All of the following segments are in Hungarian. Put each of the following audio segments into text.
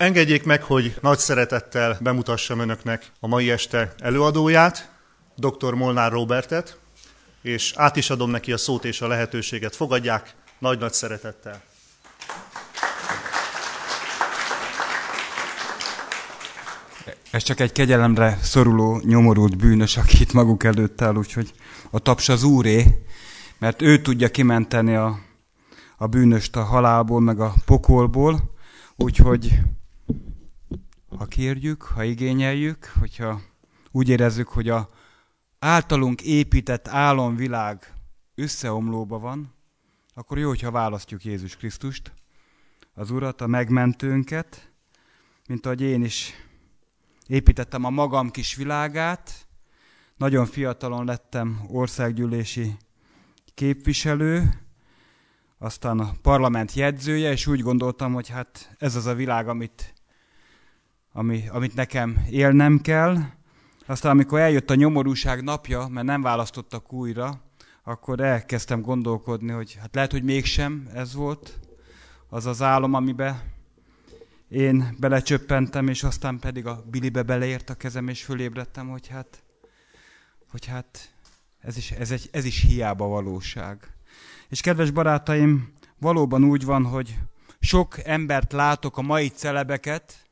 Engedjék meg, hogy nagy szeretettel bemutassam önöknek a mai este előadóját, dr. Molnár Robertet, és át is adom neki a szót és a lehetőséget. Fogadják nagy-nagy szeretettel. Ez csak egy kegyelemre szoruló, nyomorult bűnös, akit itt maguk előtt áll, úgyhogy a taps az úré, mert ő tudja kimenteni a, a bűnöst a halálból, meg a pokolból, úgyhogy ha kérjük, ha igényeljük, hogyha úgy érezzük, hogy a általunk épített álomvilág összeomlóba van, akkor jó, hogyha választjuk Jézus Krisztust, az Urat, a megmentőnket, mint ahogy én is építettem a magam kis világát, nagyon fiatalon lettem országgyűlési képviselő, aztán a parlament jegyzője, és úgy gondoltam, hogy hát ez az a világ, amit ami, amit nekem élnem kell. Aztán amikor eljött a nyomorúság napja, mert nem választottak újra, akkor elkezdtem gondolkodni, hogy hát lehet, hogy mégsem ez volt az az álom, amibe én belecsöppentem, és aztán pedig a bilibe beleért a kezem, és fölébredtem, hogy hát, hogy hát ez is, ez, egy, ez is hiába valóság. És kedves barátaim, valóban úgy van, hogy sok embert látok, a mai celebeket,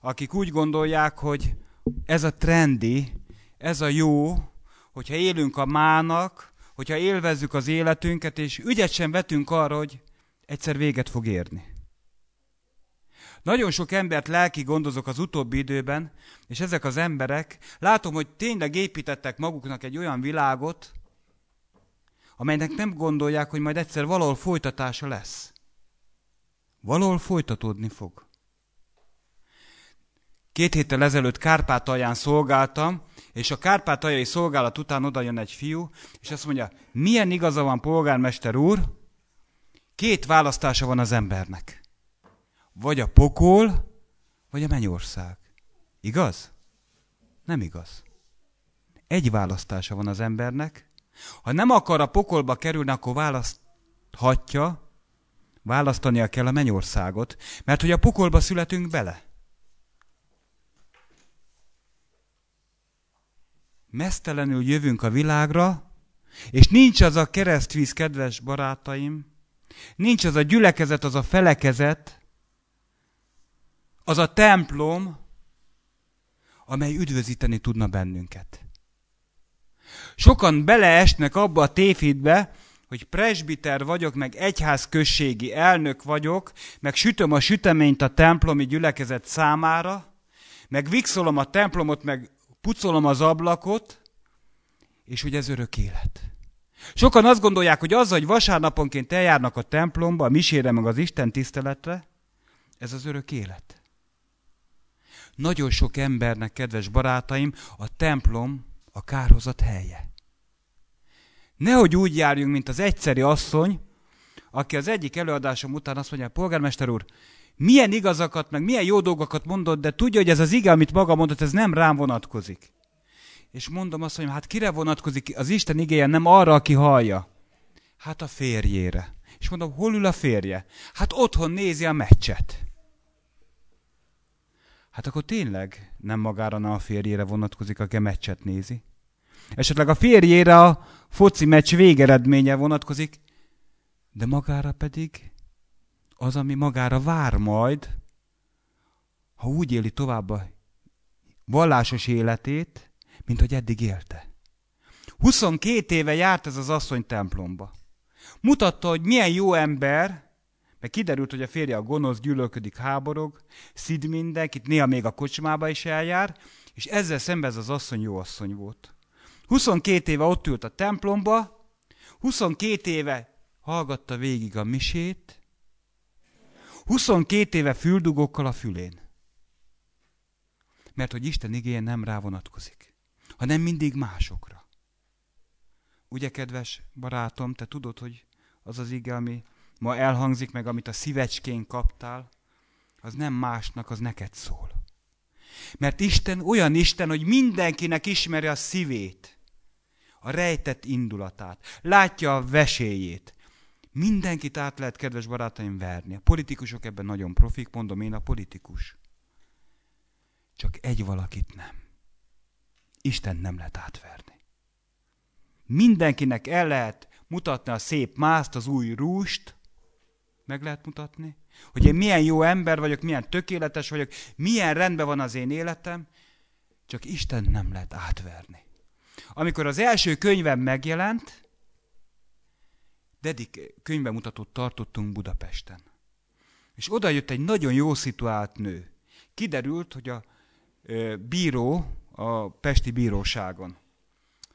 akik úgy gondolják, hogy ez a trendi, ez a jó, hogyha élünk a mának, hogyha élvezzük az életünket, és ügyet sem vetünk arra, hogy egyszer véget fog érni. Nagyon sok embert lelki gondozok az utóbbi időben, és ezek az emberek, látom, hogy tényleg építettek maguknak egy olyan világot, amelynek nem gondolják, hogy majd egyszer valahol folytatása lesz. Valahol folytatódni fog. Két héttel ezelőtt Kárpátalján szolgáltam, és a kárpátaljai szolgálat után oda jön egy fiú, és azt mondja, milyen igaza van polgármester úr, két választása van az embernek. Vagy a pokol, vagy a mennyország. Igaz? Nem igaz. Egy választása van az embernek. Ha nem akar a pokolba kerülni, akkor választhatja, választania kell a mennyországot, mert hogy a pokolba születünk bele. mesztelenül jövünk a világra, és nincs az a keresztvíz, kedves barátaim, nincs az a gyülekezet, az a felekezet, az a templom, amely üdvözíteni tudna bennünket. Sokan beleesnek abba a téfidbe, hogy presbiter vagyok, meg egyházközségi elnök vagyok, meg sütöm a süteményt a templomi gyülekezet számára, meg vixolom a templomot, meg pucolom az ablakot, és hogy ez örök élet. Sokan azt gondolják, hogy az, hogy vasárnaponként eljárnak a templomba, a misére meg az Isten tiszteletre, ez az örök élet. Nagyon sok embernek, kedves barátaim, a templom a kárhozat helye. Nehogy úgy járjunk, mint az egyszeri asszony, aki az egyik előadásom után azt mondja, polgármester úr, milyen igazakat, meg milyen jó dolgokat mondott, de tudja, hogy ez az ige, amit maga mondott, ez nem rám vonatkozik. És mondom azt, hogy hát kire vonatkozik az Isten igéje, nem arra, aki hallja. Hát a férjére. És mondom, hol ül a férje? Hát otthon nézi a meccset. Hát akkor tényleg nem magára, nem a férjére vonatkozik, aki a meccset nézi. Esetleg a férjére a foci meccs végeredménye vonatkozik, de magára pedig az, ami magára vár majd, ha úgy éli tovább a vallásos életét, mint hogy eddig élte. 22 éve járt ez az asszony templomba. Mutatta, hogy milyen jó ember, mert kiderült, hogy a férje a gonosz, gyűlölködik, háborog, szid mindenkit, néha még a kocsmába is eljár, és ezzel szemben ez az asszony jó asszony volt. 22 éve ott ült a templomba, 22 éve hallgatta végig a misét, 22 éve füldugókkal a fülén. Mert hogy Isten igéje nem rá vonatkozik, hanem mindig másokra. Ugye, kedves barátom, te tudod, hogy az az ige, ami ma elhangzik meg, amit a szívecskén kaptál, az nem másnak, az neked szól. Mert Isten olyan Isten, hogy mindenkinek ismeri a szívét, a rejtett indulatát, látja a vesélyét, Mindenkit át lehet, kedves barátaim, verni. A politikusok ebben nagyon profik, mondom én a politikus. Csak egy valakit nem. Isten nem lehet átverni. Mindenkinek el lehet mutatni a szép mászt, az új rúst, meg lehet mutatni, hogy én milyen jó ember vagyok, milyen tökéletes vagyok, milyen rendben van az én életem, csak Isten nem lehet átverni. Amikor az első könyvem megjelent, Dedik könyvemutatót tartottunk Budapesten. És oda jött egy nagyon jó szituált nő. Kiderült, hogy a ö, bíró a Pesti Bíróságon.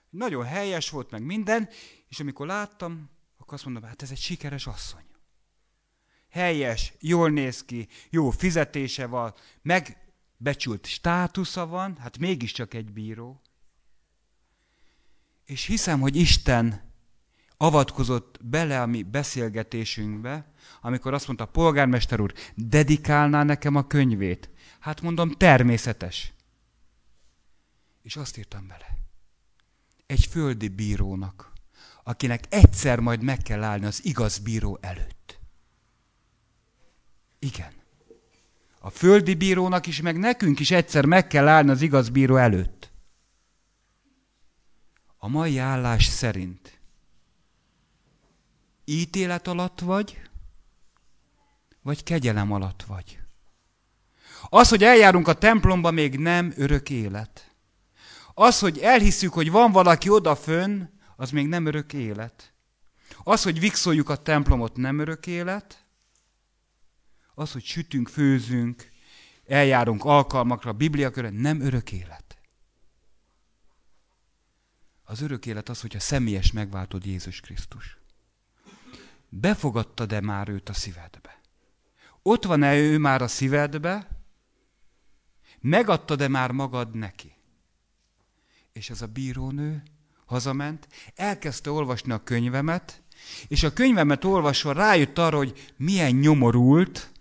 Nagyon helyes volt meg minden, és amikor láttam, akkor azt mondom, hát ez egy sikeres asszony. Helyes, jól néz ki, jó fizetése van, megbecsült státusza van, hát mégiscsak egy bíró. És hiszem, hogy Isten avatkozott bele a mi beszélgetésünkbe, amikor azt mondta, polgármester úr, dedikálná nekem a könyvét. Hát mondom, természetes. És azt írtam bele. Egy földi bírónak, akinek egyszer majd meg kell állni az igaz bíró előtt. Igen. A földi bírónak is, meg nekünk is egyszer meg kell állni az igaz bíró előtt. A mai állás szerint ítélet alatt vagy, vagy kegyelem alatt vagy. Az, hogy eljárunk a templomba, még nem örök élet. Az, hogy elhiszük, hogy van valaki odafön, az még nem örök élet. Az, hogy vixoljuk a templomot, nem örök élet. Az, hogy sütünk, főzünk, eljárunk alkalmakra, biblia körön, nem örök élet. Az örök élet az, hogy a személyes megváltod Jézus Krisztus befogadta e már őt a szívedbe? Ott van-e ő már a szívedbe? megadta e már magad neki? És ez a bírónő hazament, elkezdte olvasni a könyvemet, és a könyvemet olvasva rájött arra, hogy milyen nyomorult,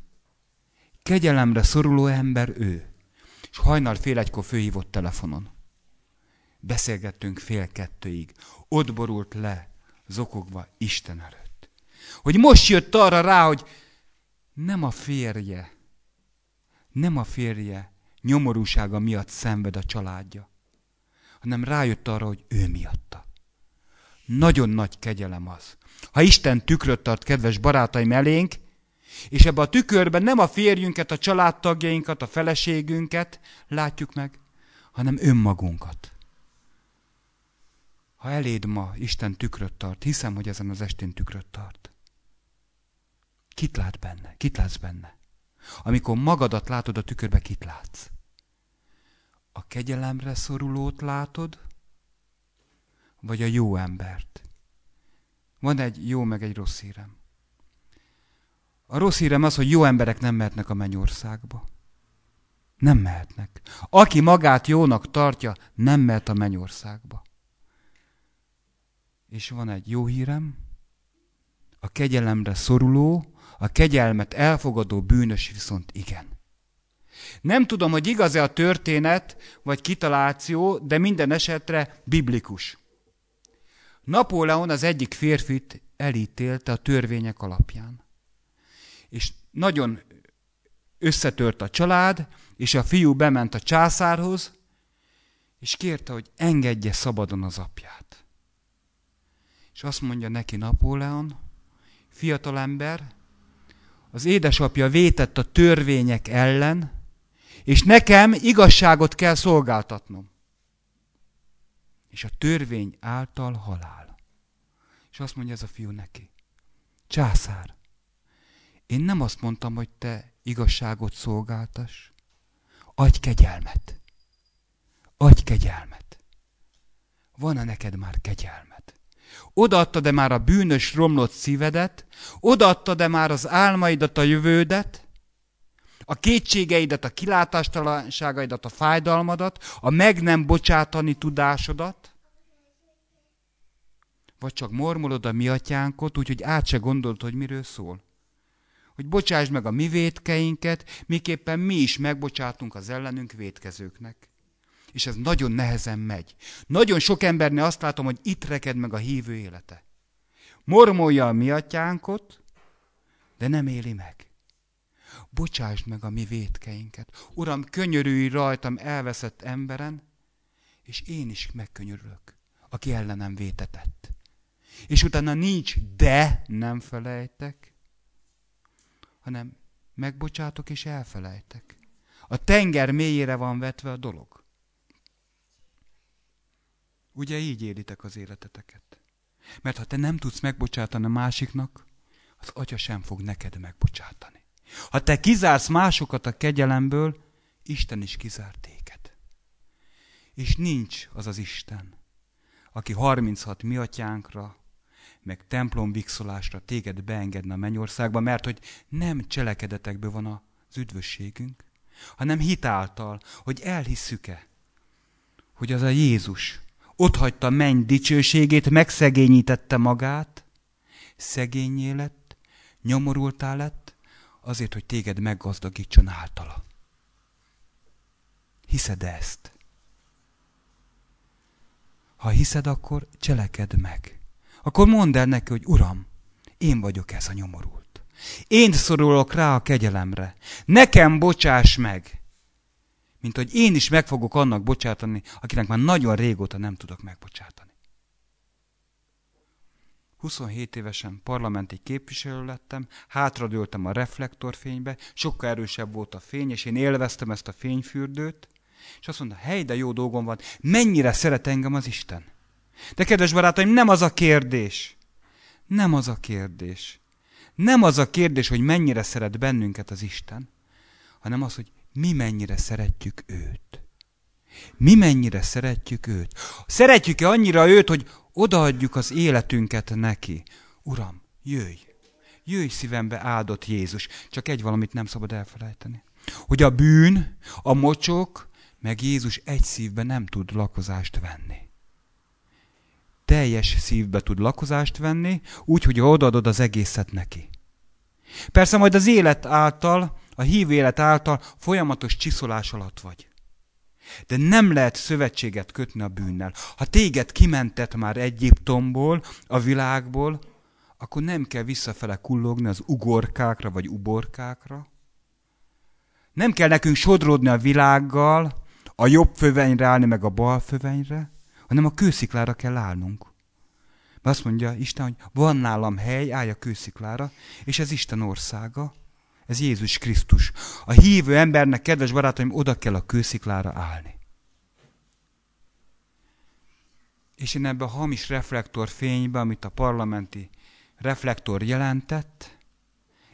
kegyelemre szoruló ember ő. És hajnal fél egykor főhívott telefonon. Beszélgettünk fél kettőig. Ott borult le, zokogva Isten elő. Hogy most jött arra rá, hogy nem a férje, nem a férje nyomorúsága miatt szenved a családja, hanem rájött arra, hogy ő miatta. Nagyon nagy kegyelem az. Ha Isten tükröt tart, kedves barátaim, elénk, és ebbe a tükörben nem a férjünket, a családtagjainkat, a feleségünket látjuk meg, hanem önmagunkat. Ha eléd ma Isten tükröt tart, hiszem, hogy ezen az estén tükröt tart. Kit lát benne? Kit látsz benne? Amikor magadat látod a tükörbe, kit látsz? A kegyelemre szorulót látod, vagy a jó embert? Van egy jó, meg egy rossz hírem. A rossz hírem az, hogy jó emberek nem mehetnek a mennyországba. Nem mehetnek. Aki magát jónak tartja, nem mehet a mennyországba. És van egy jó hírem, a kegyelemre szoruló, a kegyelmet elfogadó bűnös viszont igen. Nem tudom, hogy igaz-e a történet vagy kitaláció, de minden esetre biblikus. Napóleon az egyik férfit elítélte a törvények alapján. És nagyon összetört a család, és a fiú bement a császárhoz, és kérte, hogy engedje szabadon az apját. És azt mondja neki Napóleon, fiatalember, az édesapja vétett a törvények ellen, és nekem igazságot kell szolgáltatnom. És a törvény által halál. És azt mondja ez a fiú neki, császár, én nem azt mondtam, hogy te igazságot szolgáltas, adj kegyelmet. Adj kegyelmet. Van-e neked már kegyelme? Odaadtad-e már a bűnös romlott szívedet? Odaadtad-e már az álmaidat, a jövődet? A kétségeidet, a kilátástalanságaidat, a fájdalmadat, a meg nem bocsátani tudásodat? Vagy csak mormolod a mi atyánkot, úgyhogy át se gondolod, hogy miről szól? Hogy bocsásd meg a mi vétkeinket, miképpen mi is megbocsátunk az ellenünk vétkezőknek? És ez nagyon nehezen megy. Nagyon sok embernél azt látom, hogy itt reked meg a hívő élete. Mormolja a mi atyánkot, de nem éli meg. Bocsásd meg a mi vétkeinket. Uram, könyörülj rajtam elveszett emberen, és én is megkönyörülök, aki ellenem vétetett. És utána nincs, de nem felejtek, hanem megbocsátok és elfelejtek. A tenger mélyére van vetve a dolog. Ugye így élitek az életeteket. Mert ha te nem tudsz megbocsátani a másiknak, az atya sem fog neked megbocsátani. Ha te kizársz másokat a kegyelemből, Isten is kizár téged. És nincs az az Isten, aki 36 mi atyánkra, meg templom vixolásra téged beengedne a mennyországba, mert hogy nem cselekedetekből van az üdvösségünk, hanem hitáltal, hogy elhisszük-e, hogy az a Jézus, ott hagyta menny dicsőségét, megszegényítette magát, szegényé lett, nyomorultá lett, azért, hogy téged meggazdagítson általa. Hiszed -e ezt? Ha hiszed, akkor cseleked meg. Akkor mondd el neki, hogy Uram, én vagyok ez a nyomorult. Én szorulok rá a kegyelemre. Nekem bocsáss meg! mint hogy én is meg fogok annak bocsátani, akinek már nagyon régóta nem tudok megbocsátani. 27 évesen parlamenti képviselő lettem, hátradőltem a reflektorfénybe, sokkal erősebb volt a fény, és én élveztem ezt a fényfürdőt, és azt mondta, hely, de jó dolgom van, mennyire szeret engem az Isten? De kedves barátaim, nem az a kérdés. Nem az a kérdés. Nem az a kérdés, hogy mennyire szeret bennünket az Isten, hanem az, hogy mi mennyire szeretjük őt. Mi mennyire szeretjük őt. Szeretjük-e annyira őt, hogy odaadjuk az életünket neki. Uram, jöjj! Jöjj szívembe áldott Jézus. Csak egy valamit nem szabad elfelejteni. Hogy a bűn, a mocsok, meg Jézus egy szívbe nem tud lakozást venni. Teljes szívbe tud lakozást venni, úgy, hogy odaadod az egészet neki. Persze majd az élet által a hív élet által folyamatos csiszolás alatt vagy. De nem lehet szövetséget kötni a bűnnel. Ha téged kimentett már Egyiptomból, a világból, akkor nem kell visszafele kullogni az ugorkákra vagy uborkákra. Nem kell nekünk sodródni a világgal, a jobb fövenyre állni, meg a bal fövenyre, hanem a kősziklára kell állnunk. Mert azt mondja Isten, hogy van nálam hely, állj a kősziklára, és ez Isten országa, ez Jézus Krisztus. A hívő embernek, kedves barátaim, oda kell a kősziklára állni. És én ebbe a hamis reflektorfénybe, amit a parlamenti reflektor jelentett,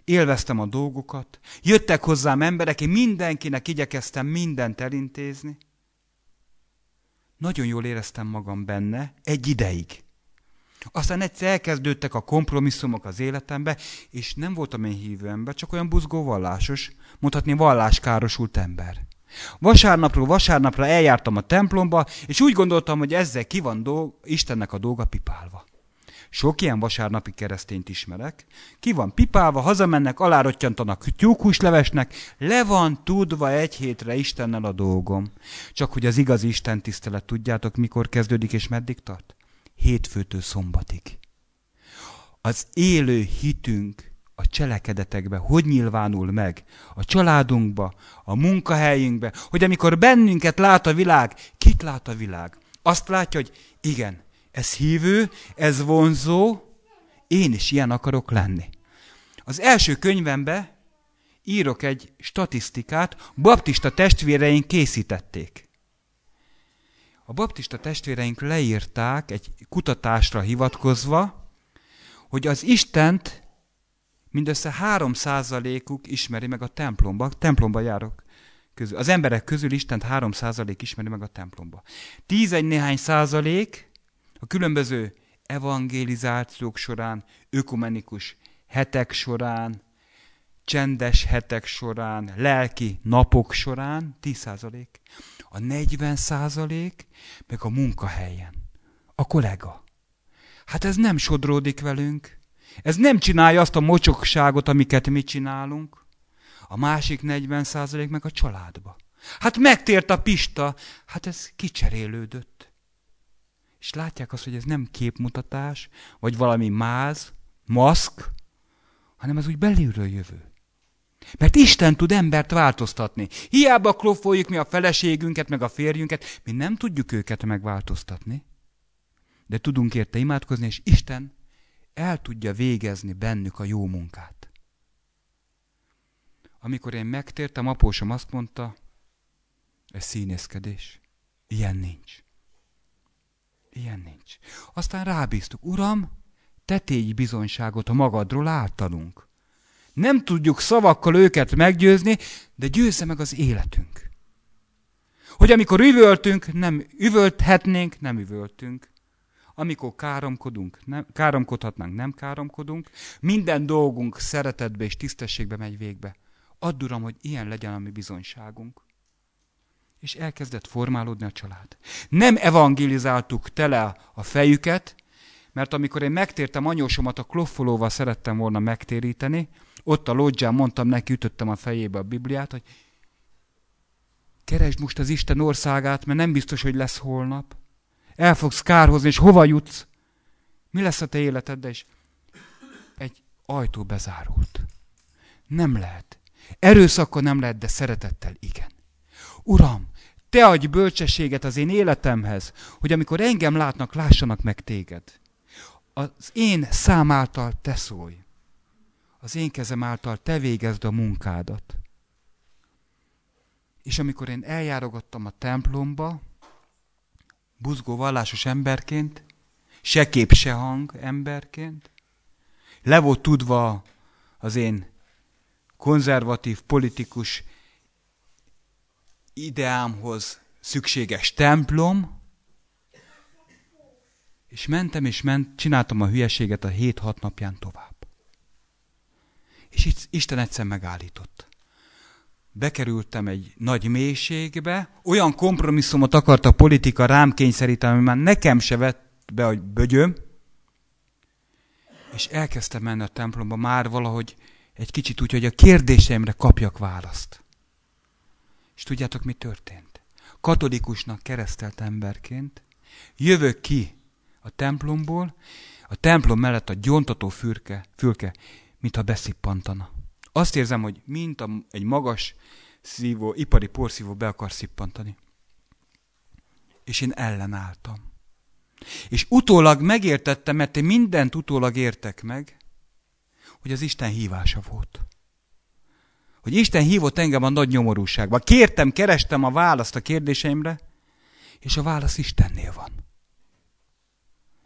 élveztem a dolgokat, jöttek hozzám emberek, én mindenkinek igyekeztem mindent elintézni. Nagyon jól éreztem magam benne egy ideig. Aztán egyszer elkezdődtek a kompromisszumok az életembe, és nem voltam én hívő ember, csak olyan buzgó vallásos, mondhatni valláskárosult ember. Vasárnapról vasárnapra eljártam a templomba, és úgy gondoltam, hogy ezzel ki van dolg, Istennek a dolga pipálva. Sok ilyen vasárnapi keresztényt ismerek. Ki van pipálva, hazamennek, alárottyantanak tyúkhúslevesnek, le van tudva egy hétre Istennel a dolgom. Csak hogy az igazi Isten tisztelet tudjátok, mikor kezdődik és meddig tart? hétfőtől szombatig. Az élő hitünk a cselekedetekbe hogy nyilvánul meg? A családunkba, a munkahelyünkbe, hogy amikor bennünket lát a világ, kit lát a világ? Azt látja, hogy igen, ez hívő, ez vonzó, én is ilyen akarok lenni. Az első könyvembe írok egy statisztikát, baptista testvéreink készítették a baptista testvéreink leírták egy kutatásra hivatkozva, hogy az Istent mindössze három uk ismeri meg a templomba, templomba járok közül. Az emberek közül Istent százalék ismeri meg a templomba. Tízegy néhány százalék a különböző evangelizációk során, ökumenikus hetek során, csendes hetek során, lelki napok során 10%, a 40% meg a munkahelyen, a kollega. Hát ez nem sodródik velünk, ez nem csinálja azt a mocsokságot, amiket mi csinálunk, a másik 40% meg a családba. Hát megtért a Pista, hát ez kicserélődött. És látják azt, hogy ez nem képmutatás, vagy valami máz, maszk, hanem ez úgy belülről jövő. Mert Isten tud embert változtatni. Hiába klofoljuk mi a feleségünket, meg a férjünket, mi nem tudjuk őket megváltoztatni. De tudunk érte imádkozni, és Isten el tudja végezni bennük a jó munkát. Amikor én megtértem, apósom azt mondta, ez színészkedés. Ilyen nincs. Ilyen nincs. Aztán rábíztuk, Uram, te tégy bizonyságot a magadról általunk. Nem tudjuk szavakkal őket meggyőzni, de győzze meg az életünk. Hogy amikor üvöltünk, nem üvölthetnénk, nem üvöltünk. Amikor káromkodunk, nem, káromkodhatnánk, nem káromkodunk. Minden dolgunk szeretetbe és tisztességbe megy végbe. Add, Uram, hogy ilyen legyen a mi bizonyságunk. És elkezdett formálódni a család. Nem evangelizáltuk tele a fejüket, mert amikor én megtértem anyósomat, a kloffolóval szerettem volna megtéríteni, ott a lodzsán mondtam neki, ütöttem a fejébe a Bibliát, hogy keresd most az Isten országát, mert nem biztos, hogy lesz holnap. El fogsz kárhozni, és hova jutsz? Mi lesz a te életed? És egy ajtó bezárult. Nem lehet. Erőszakkal nem lehet, de szeretettel igen. Uram, te adj bölcsességet az én életemhez, hogy amikor engem látnak, lássanak meg téged. Az én szám által te szólj az én kezem által te végezd a munkádat. És amikor én eljárogattam a templomba, buzgó vallásos emberként, se kép, se hang emberként, le volt tudva az én konzervatív politikus ideámhoz szükséges templom, és mentem és ment, csináltam a hülyeséget a 7-6 napján tovább és Isten egyszer megállított. Bekerültem egy nagy mélységbe, olyan kompromisszumot akart a politika rám kényszeríteni, ami már nekem se vett be, hogy bögyöm, és elkezdtem menni a templomba már valahogy egy kicsit úgy, hogy a kérdéseimre kapjak választ. És tudjátok, mi történt? Katolikusnak keresztelt emberként jövök ki a templomból, a templom mellett a gyontató fürke, fülke mintha beszippantana. Azt érzem, hogy mint a, egy magas szívó, ipari porszívó be akar szippantani. És én ellenálltam. És utólag megértettem, mert én mindent utólag értek meg, hogy az Isten hívása volt. Hogy Isten hívott engem a nagy nyomorúságba. Kértem, kerestem a választ a kérdéseimre, és a válasz Istennél van.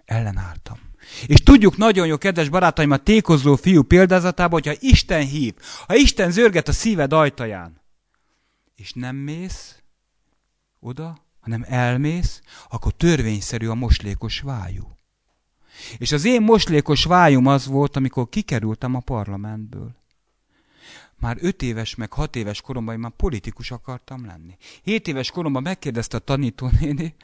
Ellenálltam. És tudjuk nagyon jó, kedves barátaim, a tékozó fiú példázatában, hogyha Isten hív, ha Isten zörget a szíved ajtaján, és nem mész oda, hanem elmész, akkor törvényszerű a moslékos vájú. És az én moslékos vájum az volt, amikor kikerültem a parlamentből. Már öt éves, meg hat éves koromban én már politikus akartam lenni. Hét éves koromban megkérdezte a tanítónéni,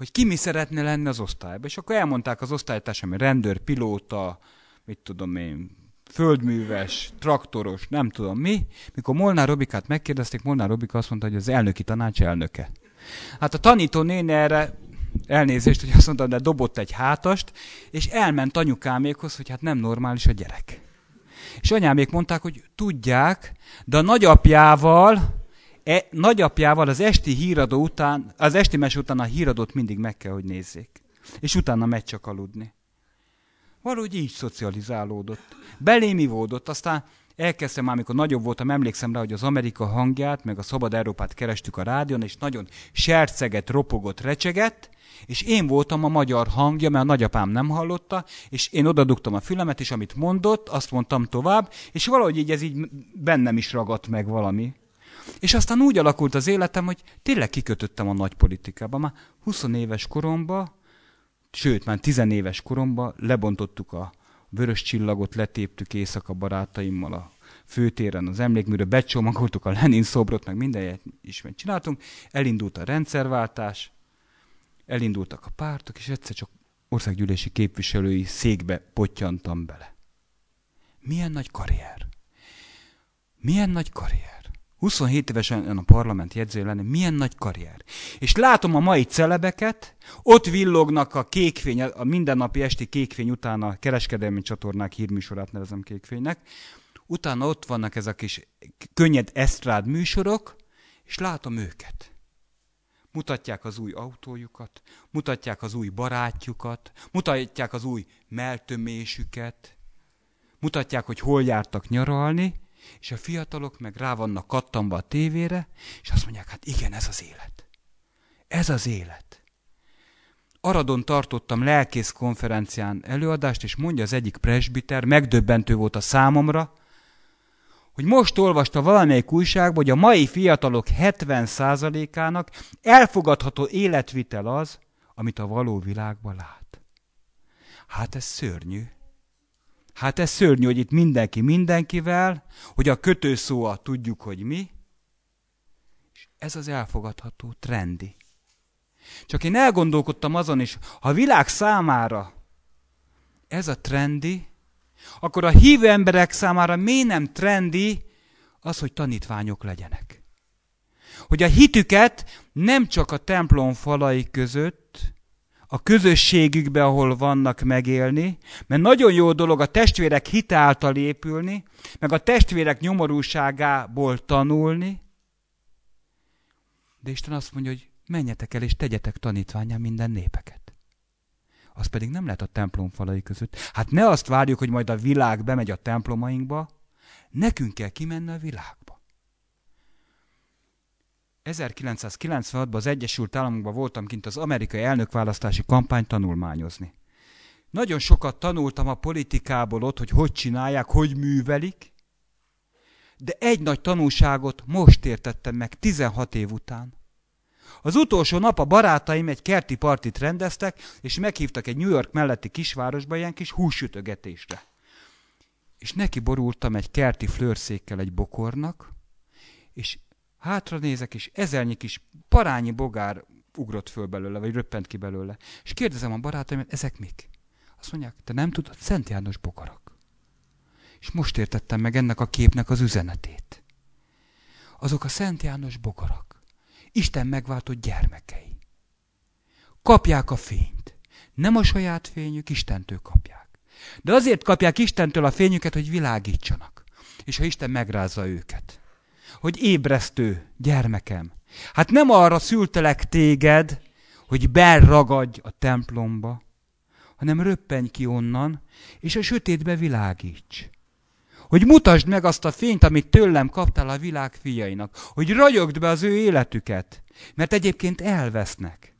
hogy ki mi szeretne lenni az osztályba. És akkor elmondták az osztálytársam, hogy rendőr, pilóta, mit tudom én, földműves, traktoros, nem tudom mi. Mikor Molnár Robikát megkérdezték, Molnár Robika azt mondta, hogy az elnöki tanács elnöke. Hát a tanító néni erre elnézést, hogy azt mondta, de dobott egy hátast, és elment anyukámékhoz, hogy hát nem normális a gyerek. És anyámék mondták, hogy tudják, de a nagyapjával e, nagyapjával az esti híradó után, az esti mes után a híradót mindig meg kell, hogy nézzék. És utána megy csak aludni. Valahogy így szocializálódott. Belém aztán elkezdtem már, amikor nagyobb voltam, emlékszem rá, hogy az Amerika hangját, meg a Szabad Európát kerestük a rádion, és nagyon serceget, ropogott, recseget, és én voltam a magyar hangja, mert a nagyapám nem hallotta, és én odadugtam a fülemet, és amit mondott, azt mondtam tovább, és valahogy így ez így bennem is ragadt meg valami. És aztán úgy alakult az életem, hogy tényleg kikötöttem a nagy politikába. Már 20 éves koromba, sőt, már 10 éves koromba lebontottuk a vörös csillagot, letéptük éjszaka barátaimmal a főtéren az emlékműre, becsomagoltuk a Lenin szobrot, meg minden ismét csináltunk. Elindult a rendszerváltás, elindultak a pártok, és egyszer csak országgyűlési képviselői székbe potyantam bele. Milyen nagy karrier! Milyen nagy karrier! 27 évesen a parlament jegyző lenni, milyen nagy karrier. És látom a mai celebeket, ott villognak a kékfény, a mindennapi esti kékfény után a kereskedelmi csatornák hírműsorát nevezem kékfénynek, utána ott vannak ezek a kis könnyed esztrád műsorok, és látom őket. Mutatják az új autójukat, mutatják az új barátjukat, mutatják az új melltömésüket, mutatják, hogy hol jártak nyaralni, és a fiatalok meg rá vannak kattanva a tévére, és azt mondják, hát igen, ez az élet. Ez az élet. Aradon tartottam lelkész konferencián előadást, és mondja az egyik presbiter, megdöbbentő volt a számomra, hogy most olvasta valamelyik újságban, hogy a mai fiatalok 70%-ának elfogadható életvitel az, amit a való világban lát. Hát ez szörnyű. Hát ez szörnyű, hogy itt mindenki mindenkivel, hogy a kötőszó a tudjuk, hogy mi, és ez az elfogadható trendi. Csak én elgondolkodtam azon is, ha a világ számára ez a trendi, akkor a hívő emberek számára miért nem trendi az, hogy tanítványok legyenek? Hogy a hitüket nem csak a templom falai között, a közösségükbe, ahol vannak megélni, mert nagyon jó dolog a testvérek hitáltal épülni, meg a testvérek nyomorúságából tanulni, de Isten azt mondja, hogy menjetek el és tegyetek tanítványá minden népeket. Az pedig nem lehet a templom falai között. Hát ne azt várjuk, hogy majd a világ bemegy a templomainkba, nekünk kell kimenni a világ. 1996-ban az Egyesült Államokban voltam kint az amerikai elnökválasztási kampányt tanulmányozni. Nagyon sokat tanultam a politikából ott, hogy hogy csinálják, hogy művelik, de egy nagy tanulságot most értettem meg 16 év után. Az utolsó nap a barátaim egy kerti partit rendeztek, és meghívtak egy New York melletti kisvárosba ilyen kis húsütögetésre. És neki borultam egy kerti flőrszékkel egy bokornak, és Hátra nézek, és ezernyi kis parányi bogár ugrott föl belőle, vagy röppent ki belőle. És kérdezem a barátaimat, ezek mik? Azt mondják, te nem tudod, Szent János bogarak. És most értettem meg ennek a képnek az üzenetét. Azok a Szent János bogarak, Isten megváltott gyermekei. Kapják a fényt. Nem a saját fényük, Istentől kapják. De azért kapják Istentől a fényüket, hogy világítsanak. És ha Isten megrázza őket hogy ébresztő gyermekem. Hát nem arra szültelek téged, hogy belragadj a templomba, hanem röppenj ki onnan, és a sötétbe világíts. Hogy mutasd meg azt a fényt, amit tőlem kaptál a világ fiainak. Hogy ragyogd be az ő életüket, mert egyébként elvesznek.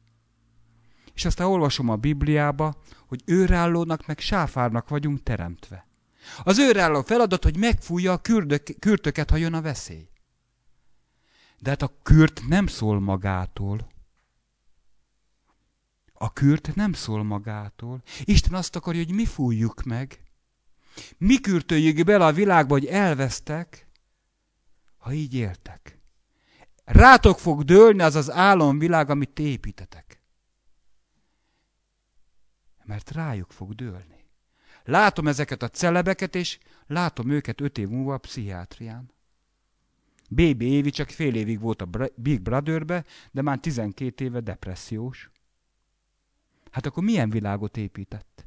És aztán olvasom a Bibliába, hogy őrállónak meg sáfárnak vagyunk teremtve. Az őrálló feladat, hogy megfújja a kürtöket, ha jön a veszély. De hát a kürt nem szól magától. A kürt nem szól magától. Isten azt akarja, hogy mi fújjuk meg. Mi kürtöljük bele a világba, hogy elvesztek, ha így éltek. Rátok fog dőlni az az álomvilág, amit építetek. Mert rájuk fog dőlni. Látom ezeket a celebeket, és látom őket öt év múlva a pszichiátrián. BB Évi csak fél évig volt a Big Brotherbe, de már 12 éve depressziós. Hát akkor milyen világot épített?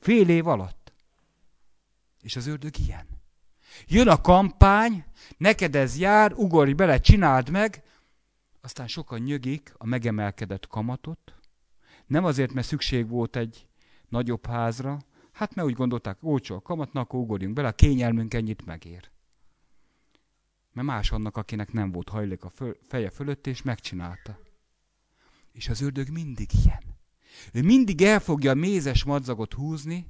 Fél év alatt. És az ördög ilyen. Jön a kampány, neked ez jár, ugorj bele, csináld meg, aztán sokan nyögik a megemelkedett kamatot, nem azért, mert szükség volt egy nagyobb házra, hát mert úgy gondolták, olcsó a kamatnak, akkor ugorjunk bele, a kényelmünk ennyit megér mert más annak, akinek nem volt hajlék a föl, feje fölött, és megcsinálta. És az ördög mindig ilyen. Ő mindig el fogja a mézes madzagot húzni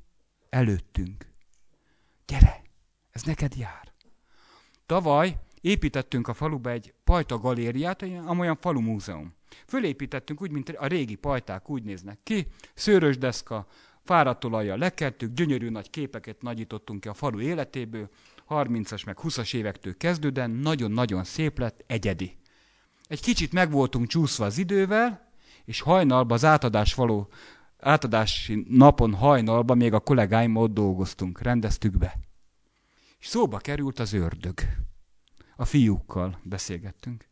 előttünk. Gyere, ez neked jár. Tavaly építettünk a faluba egy pajta galériát, amolyan falu múzeum. Fölépítettünk úgy, mint a régi pajták úgy néznek ki, szőrös deszka, fáradt olajjal lekertük, gyönyörű nagy képeket nagyítottunk ki a falu életéből, 30-as meg 20-as évektől kezdődően nagyon-nagyon szép lett, egyedi. Egy kicsit meg voltunk csúszva az idővel, és hajnalba az átadás való, átadási napon hajnalba még a kollégáim ott dolgoztunk, rendeztük be. És szóba került az ördög. A fiúkkal beszélgettünk.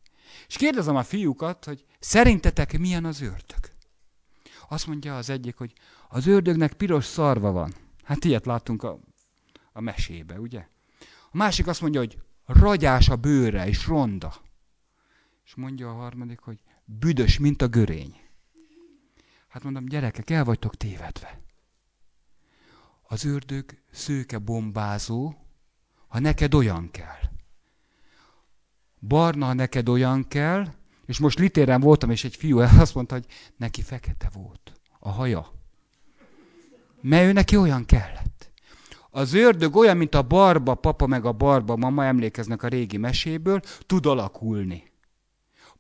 És kérdezem a fiúkat, hogy szerintetek milyen az ördög? Azt mondja az egyik, hogy az ördögnek piros szarva van. Hát ilyet láttunk a, a mesébe, ugye? A másik azt mondja, hogy ragyás a bőre és ronda. És mondja a harmadik, hogy büdös, mint a görény. Hát mondom, gyerekek, el vagytok tévedve. Az ördög szőke bombázó, ha neked olyan kell. Barna, ha neked olyan kell, és most litéren voltam, és egy fiú azt mondta, hogy neki fekete volt a haja. Mert ő neki olyan kellett. Az ördög olyan, mint a barba papa meg a barba mama, emlékeznek a régi meséből, tud alakulni.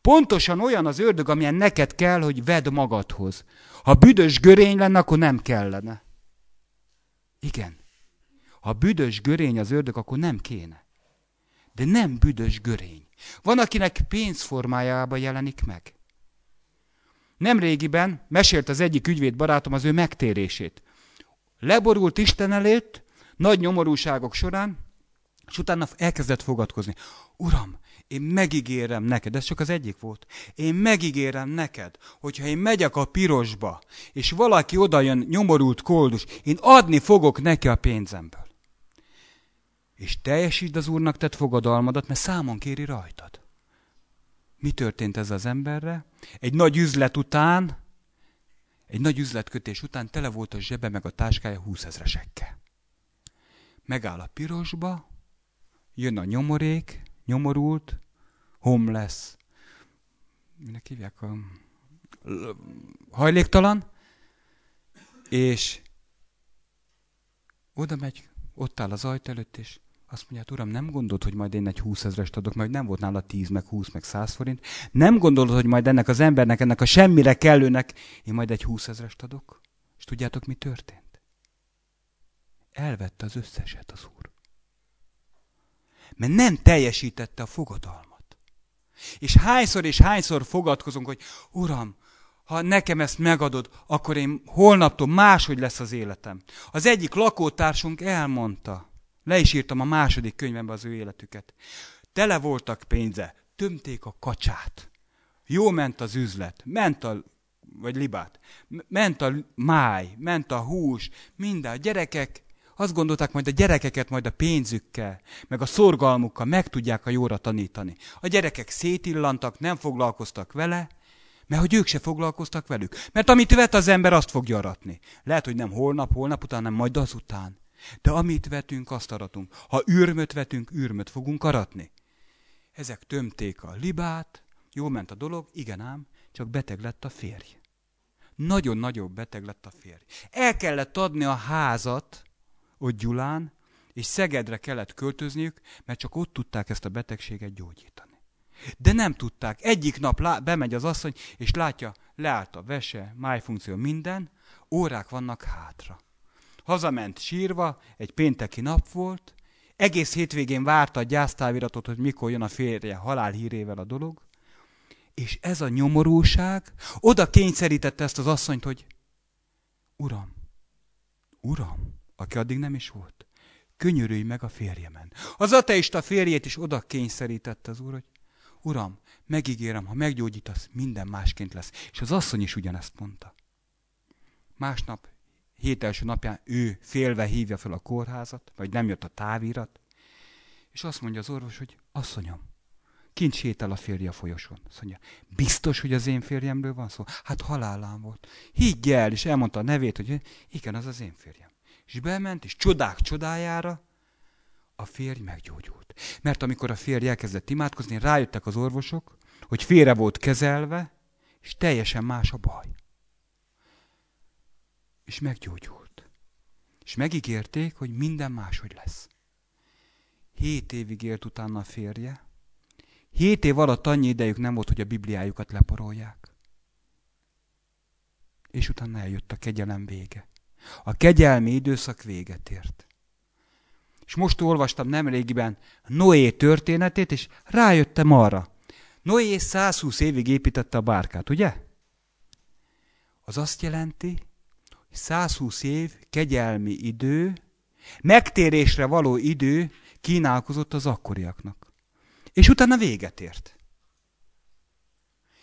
Pontosan olyan az ördög, amilyen neked kell, hogy vedd magadhoz. Ha büdös görény lenne, akkor nem kellene. Igen. Ha büdös görény az ördög, akkor nem kéne. De nem büdös görény. Van, akinek pénzformájában jelenik meg. Nemrégiben mesélt az egyik ügyvéd barátom az ő megtérését. Leborult Isten előtt, nagy nyomorúságok során, és utána elkezdett fogadkozni. Uram, én megígérem neked, ez csak az egyik volt, én megígérem neked, hogyha én megyek a pirosba, és valaki oda jön nyomorult koldus, én adni fogok neki a pénzemből. És teljesítsd az Úrnak tett fogadalmadat, mert számon kéri rajtad. Mi történt ez az emberre? Egy nagy üzlet után, egy nagy üzletkötés után tele volt a zsebe meg a táskája 20 ezresekkel megáll a pirosba, jön a nyomorék, nyomorult, homeless, minek hívják a hajléktalan, és oda megy, ott áll az ajtó előtt, és azt mondja, hát uram, nem gondolt, hogy majd én egy 20 ezerest adok, mert nem volt nála 10, meg 20, meg 100 forint. Nem gondolod, hogy majd ennek az embernek, ennek a semmire kellőnek én majd egy 20 ezerest adok? És tudjátok, mi történt? Elvette az összeset az Úr. Mert nem teljesítette a fogadalmat. És hányszor és hányszor fogadkozunk, hogy Uram, ha nekem ezt megadod, akkor én holnaptól máshogy lesz az életem. Az egyik lakótársunk elmondta, le is írtam a második könyvembe az ő életüket. Tele voltak pénze, tömték a kacsát. Jó ment az üzlet, ment a, vagy libát, ment a máj, ment a hús, minden. A gyerekek azt gondolták, majd a gyerekeket majd a pénzükkel, meg a szorgalmukkal meg tudják a jóra tanítani. A gyerekek szétillantak, nem foglalkoztak vele, mert hogy ők se foglalkoztak velük. Mert amit vet az ember, azt fogja aratni. Lehet, hogy nem holnap, holnap után, nem majd azután. De amit vetünk, azt aratunk. Ha űrmöt vetünk, űrmöt fogunk aratni. Ezek tömték a libát, jó ment a dolog, igen ám, csak beteg lett a férj. Nagyon-nagyon beteg lett a férj. El kellett adni a házat ott Gyulán, és Szegedre kellett költözniük, mert csak ott tudták ezt a betegséget gyógyítani. De nem tudták. Egyik nap lá- bemegy az asszony, és látja, leállt a vese, májfunkció, minden, órák vannak hátra. Hazament sírva, egy pénteki nap volt, egész hétvégén várta a gyásztáviratot, hogy mikor jön a férje halálhírével a dolog, és ez a nyomorúság oda kényszerítette ezt az asszonyt, hogy Uram, Uram, aki addig nem is volt. Könyörülj meg a férjemen. Az ateista férjét is oda kényszerítette az úr, hogy Uram, megígérem, ha meggyógyítasz, minden másként lesz. És az asszony is ugyanezt mondta. Másnap, hét első napján ő félve hívja fel a kórházat, vagy nem jött a távirat, és azt mondja az orvos, hogy asszonyom, kint sétál a férje a folyosón. Azt mondja, biztos, hogy az én férjemről van szó? Hát halálám volt. Higgy el, és elmondta a nevét, hogy igen, az az én férjem. És bement, és csodák csodájára a férj meggyógyult. Mert amikor a férj elkezdett imádkozni, rájöttek az orvosok, hogy félre volt kezelve, és teljesen más a baj. És meggyógyult. És megígérték, hogy minden máshogy lesz. Hét évig élt utána a férje. Hét év alatt annyi idejük nem volt, hogy a Bibliájukat leporolják. És utána eljött a kegyelem vége. A kegyelmi időszak véget ért. És most olvastam nemrégiben Noé történetét, és rájöttem arra. Noé 120 évig építette a bárkát, ugye? Az azt jelenti, hogy 120 év kegyelmi idő, megtérésre való idő kínálkozott az akkoriaknak. És utána véget ért.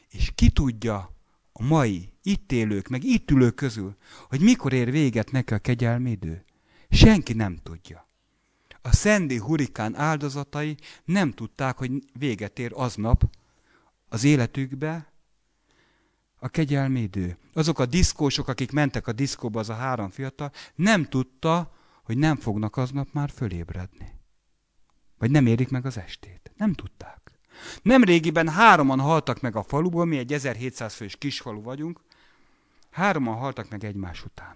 És ki tudja, a mai, itt élők, meg itt ülők közül, hogy mikor ér véget neki a kegyelmi idő. Senki nem tudja. A szendi hurikán áldozatai nem tudták, hogy véget ér aznap az életükbe a kegyelmi idő. Azok a diszkósok, akik mentek a diszkóba, az a három fiatal, nem tudta, hogy nem fognak aznap már fölébredni. Vagy nem érik meg az estét. Nem tudták. Nemrégiben hároman haltak meg a faluban, mi egy 1700 fős falu vagyunk, hároman haltak meg egymás után.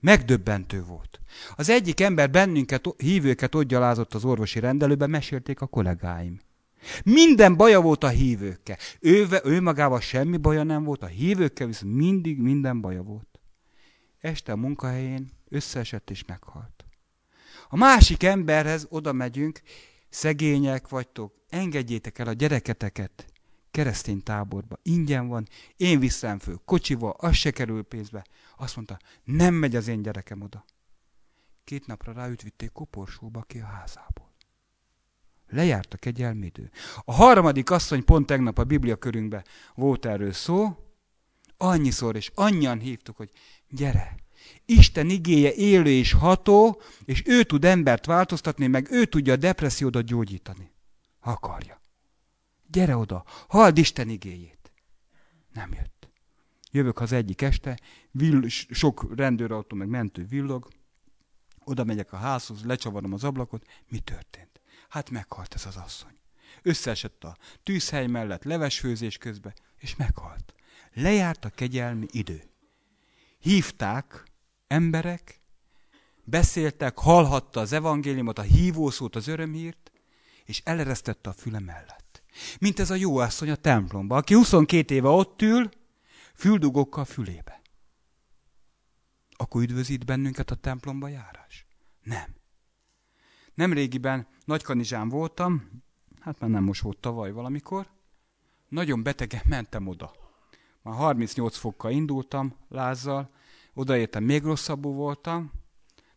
Megdöbbentő volt. Az egyik ember bennünket, hívőket ott gyalázott az orvosi rendelőben, mesélték a kollégáim. Minden baja volt a hívőkkel. Ő, ő magával semmi baja nem volt, a hívőkkel viszont mindig minden baja volt. Este a munkahelyén összeesett és meghalt. A másik emberhez oda megyünk, szegények vagytok, engedjétek el a gyereketeket keresztény táborba, ingyen van, én viszem föl kocsival, az se kerül pénzbe. Azt mondta, nem megy az én gyerekem oda. Két napra ráütvitték koporsóba ki a házából. Lejárt a kegyelmidő. A harmadik asszony pont tegnap a Biblia körünkbe volt erről szó, annyiszor és annyian hívtuk, hogy gyere, Isten igéje élő és ható, és ő tud embert változtatni, meg ő tudja a depressziódat gyógyítani akarja. Gyere oda, halld Isten igéjét. Nem jött. Jövök az egyik este, vill, sok rendőrautó meg mentő villog, oda megyek a házhoz, lecsavarom az ablakot, mi történt? Hát meghalt ez az asszony. Összeesett a tűzhely mellett levesfőzés közbe, és meghalt. Lejárt a kegyelmi idő. Hívták emberek, beszéltek, hallhatta az evangéliumot, a hívószót, az örömhírt, és eleresztette a füle mellett. Mint ez a jó asszony a templomba, aki 22 éve ott ül, füldugokkal fülébe. Akkor üdvözít bennünket a templomba járás? Nem. Nemrégiben Nagykanizsán voltam, hát már nem most volt tavaly valamikor, nagyon betegen mentem oda. Már 38 fokkal indultam, lázzal, odaértem, még rosszabbul voltam,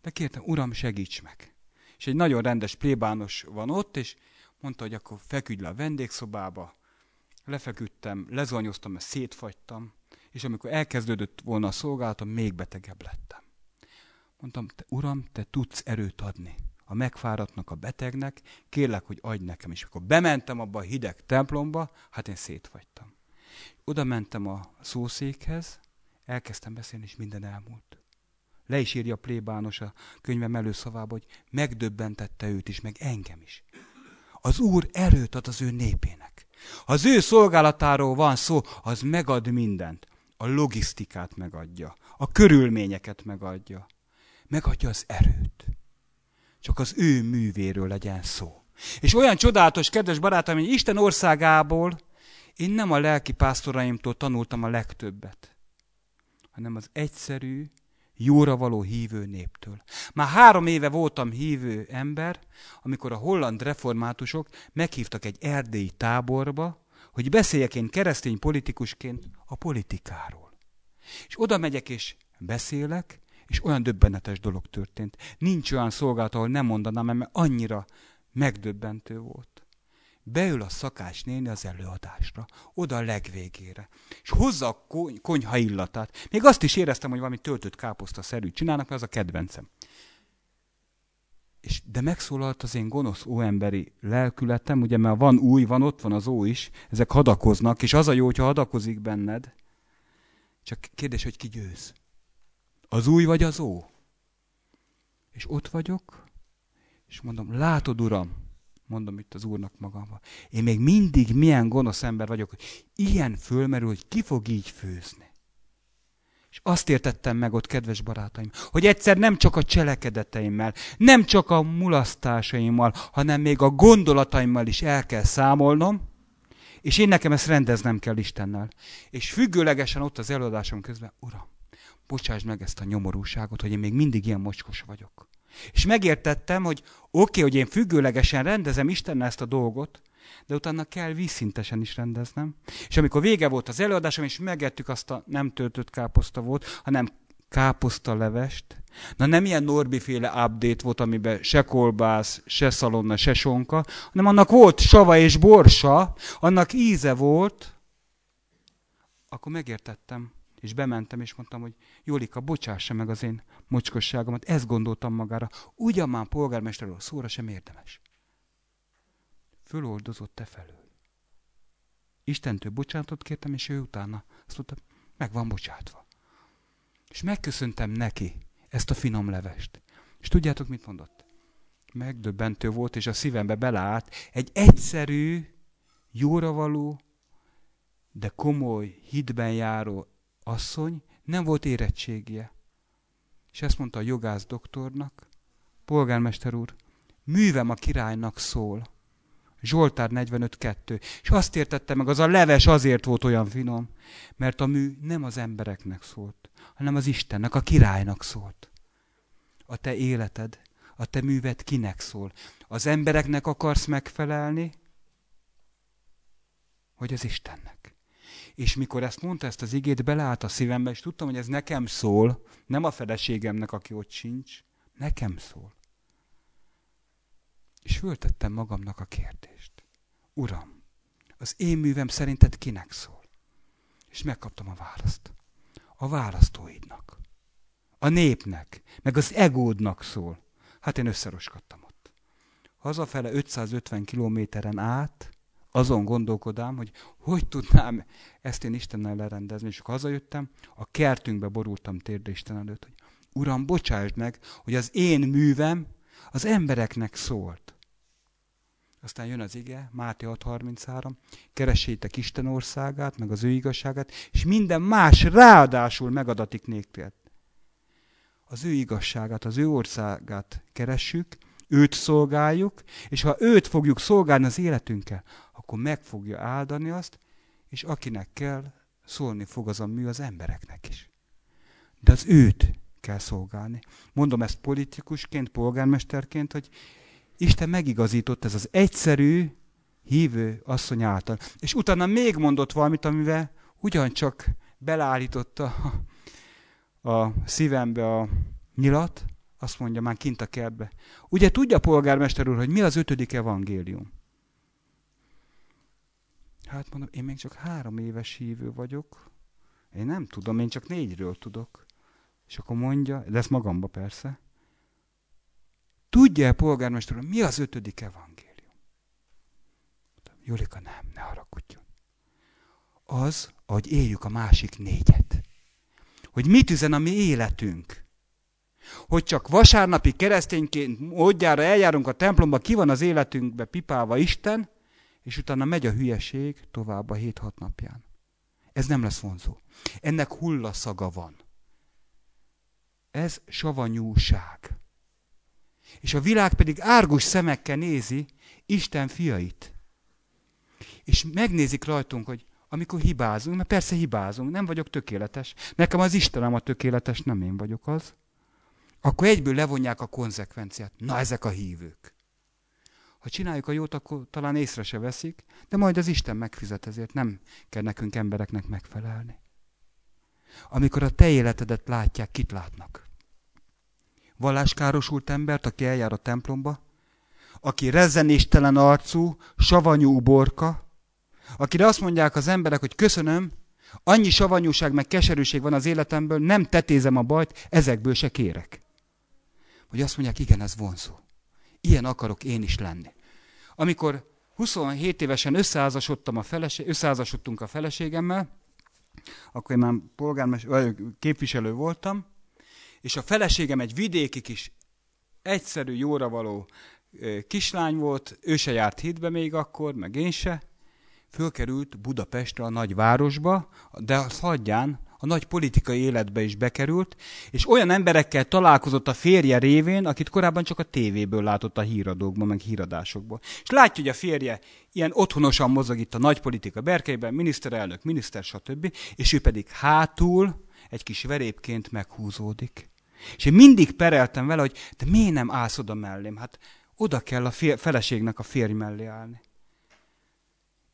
de kértem, uram, segíts meg! és egy nagyon rendes plébános van ott, és mondta, hogy akkor feküdj le a vendégszobába, lefeküdtem, lezonyoztam, mert szétfagytam, és amikor elkezdődött volna a szolgálatom, még betegebb lettem. Mondtam, te uram, te tudsz erőt adni a megfáradtnak, a betegnek, kérlek, hogy adj nekem. És akkor bementem abba a hideg templomba, hát én szétfagytam. Oda mentem a szószékhez, elkezdtem beszélni, és minden elmúlt. Le is írja plébános a könyvem előszavába, hogy megdöbbentette őt is, meg engem is. Az Úr erőt ad az ő népének. Ha az ő szolgálatáról van szó, az megad mindent. A logisztikát megadja, a körülményeket megadja, megadja az erőt. Csak az ő művéről legyen szó. És olyan csodálatos, kedves barátom, hogy Isten országából én nem a lelki pásztoraimtól tanultam a legtöbbet, hanem az egyszerű, jóra való hívő néptől. Már három éve voltam hívő ember, amikor a holland reformátusok meghívtak egy erdélyi táborba, hogy beszéljek én keresztény politikusként a politikáról. És oda megyek és beszélek, és olyan döbbenetes dolog történt. Nincs olyan szolgálat, ahol nem mondanám, mert annyira megdöbbentő volt beül a szakás néni az előadásra, oda a legvégére, és hozza a konyha illatát. Még azt is éreztem, hogy valami töltött káposzta szerű csinálnak, mert az a kedvencem. És, de megszólalt az én gonosz óemberi lelkületem, ugye mert van új, van ott van az ó is, ezek hadakoznak, és az a jó, hogyha hadakozik benned. Csak kérdés, hogy ki győz. Az új vagy az ó? És ott vagyok, és mondom, látod, uram, mondom itt az úrnak magamban. Én még mindig milyen gonosz ember vagyok, hogy ilyen fölmerül, hogy ki fog így főzni. És azt értettem meg ott, kedves barátaim, hogy egyszer nem csak a cselekedeteimmel, nem csak a mulasztásaimmal, hanem még a gondolataimmal is el kell számolnom, és én nekem ezt rendeznem kell Istennel. És függőlegesen ott az előadásom közben, Uram, bocsáss meg ezt a nyomorúságot, hogy én még mindig ilyen mocskos vagyok. És megértettem, hogy oké, okay, hogy én függőlegesen rendezem Istennel ezt a dolgot, de utána kell vízszintesen is rendeznem. És amikor vége volt az előadásom, és megettük azt a nem töltött káposzta volt, hanem káposzta levest. Na nem ilyen Norbi féle update volt, amiben se kolbász, se szalonna, se sonka, hanem annak volt sava és borsa, annak íze volt, akkor megértettem, és bementem, és mondtam, hogy Jolika, bocsássa meg az én mocskosságomat, ezt gondoltam magára, ugyan már polgármesterről szóra sem érdemes. Föloldozott te felől. Istentől bocsánatot kértem, és ő utána azt mondta, meg van bocsátva. És megköszöntem neki ezt a finom levest. És tudjátok, mit mondott? Megdöbbentő volt, és a szívembe beleállt egy egyszerű, jóra való, de komoly, hitben járó, asszony nem volt érettségie. És ezt mondta a jogász doktornak, polgármester úr, művem a királynak szól. Zsoltár 45.2. És azt értette meg, az a leves azért volt olyan finom, mert a mű nem az embereknek szólt, hanem az Istennek, a királynak szólt. A te életed, a te műved kinek szól? Az embereknek akarsz megfelelni, vagy az Istennek? és mikor ezt mondta, ezt az igét beleállt a szívembe, és tudtam, hogy ez nekem szól, nem a feleségemnek, aki ott sincs, nekem szól. És föltettem magamnak a kérdést. Uram, az én művem szerinted kinek szól? És megkaptam a választ. A választóidnak. A népnek, meg az egódnak szól. Hát én összeroskodtam ott. Hazafele 550 kilométeren át azon gondolkodám, hogy hogy tudnám ezt én Istennel lerendezni. És akkor hazajöttem, a kertünkbe borultam térde Isten előtt, hogy Uram, bocsásd meg, hogy az én művem az embereknek szólt. Aztán jön az ige, Máté 6.33, keresétek Isten országát, meg az ő igazságát, és minden más ráadásul megadatik néktek. Az ő igazságát, az ő országát keressük, Őt szolgáljuk, és ha őt fogjuk szolgálni az életünkkel, akkor meg fogja áldani azt, és akinek kell, szólni fog az a mű az embereknek is. De az őt kell szolgálni. Mondom ezt politikusként, polgármesterként, hogy Isten megigazított ez az egyszerű, hívő asszony által. És utána még mondott valamit, amivel ugyancsak belállította a szívembe a nyilat, azt mondja már kint a kertbe. Ugye tudja a polgármester úr, hogy mi az ötödik evangélium? Hát mondom, én még csak három éves hívő vagyok. Én nem tudom, én csak négyről tudok. És akkor mondja, de ezt magamba persze. Tudja-e polgármester úr, mi az ötödik evangélium? Julika, nem, ne haragudjon. Az, hogy éljük a másik négyet. Hogy mit üzen a mi életünk hogy csak vasárnapi keresztényként módjára eljárunk a templomba, ki van az életünkbe pipálva Isten, és utána megy a hülyeség tovább a hét-hat napján. Ez nem lesz vonzó. Ennek hullaszaga van. Ez savanyúság. És a világ pedig árgus szemekkel nézi Isten fiait. És megnézik rajtunk, hogy amikor hibázunk, mert persze hibázunk, nem vagyok tökéletes. Nekem az Istenem a tökéletes, nem én vagyok az akkor egyből levonják a konzekvenciát. Na, ezek a hívők. Ha csináljuk a jót, akkor talán észre se veszik, de majd az Isten megfizet ezért, nem kell nekünk embereknek megfelelni. Amikor a te életedet látják, kit látnak? Valláskárosult embert, aki eljár a templomba, aki rezenéstelen arcú, savanyú borka, akire azt mondják az emberek, hogy köszönöm, annyi savanyúság meg keserűség van az életemből, nem tetézem a bajt, ezekből se kérek hogy azt mondják, igen, ez vonzó. Ilyen akarok én is lenni. Amikor 27 évesen összeházasodtam a feleség, összeházasodtunk a feleségemmel, akkor én már polgármester, vagy képviselő voltam, és a feleségem egy vidéki kis, egyszerű, jóra való kislány volt, ő se járt hídbe még akkor, meg én se, fölkerült Budapestre a nagyvárosba, de az hagyján a nagy politikai életbe is bekerült, és olyan emberekkel találkozott a férje révén, akit korábban csak a tévéből látott a híradókban, meg híradásokból. És látja, hogy a férje ilyen otthonosan mozog itt a nagy politika berkeiben, miniszterelnök, miniszter, stb., és ő pedig hátul egy kis verépként meghúzódik. És én mindig pereltem vele, hogy te miért nem állsz oda mellém? Hát oda kell a feleségnek a férj mellé állni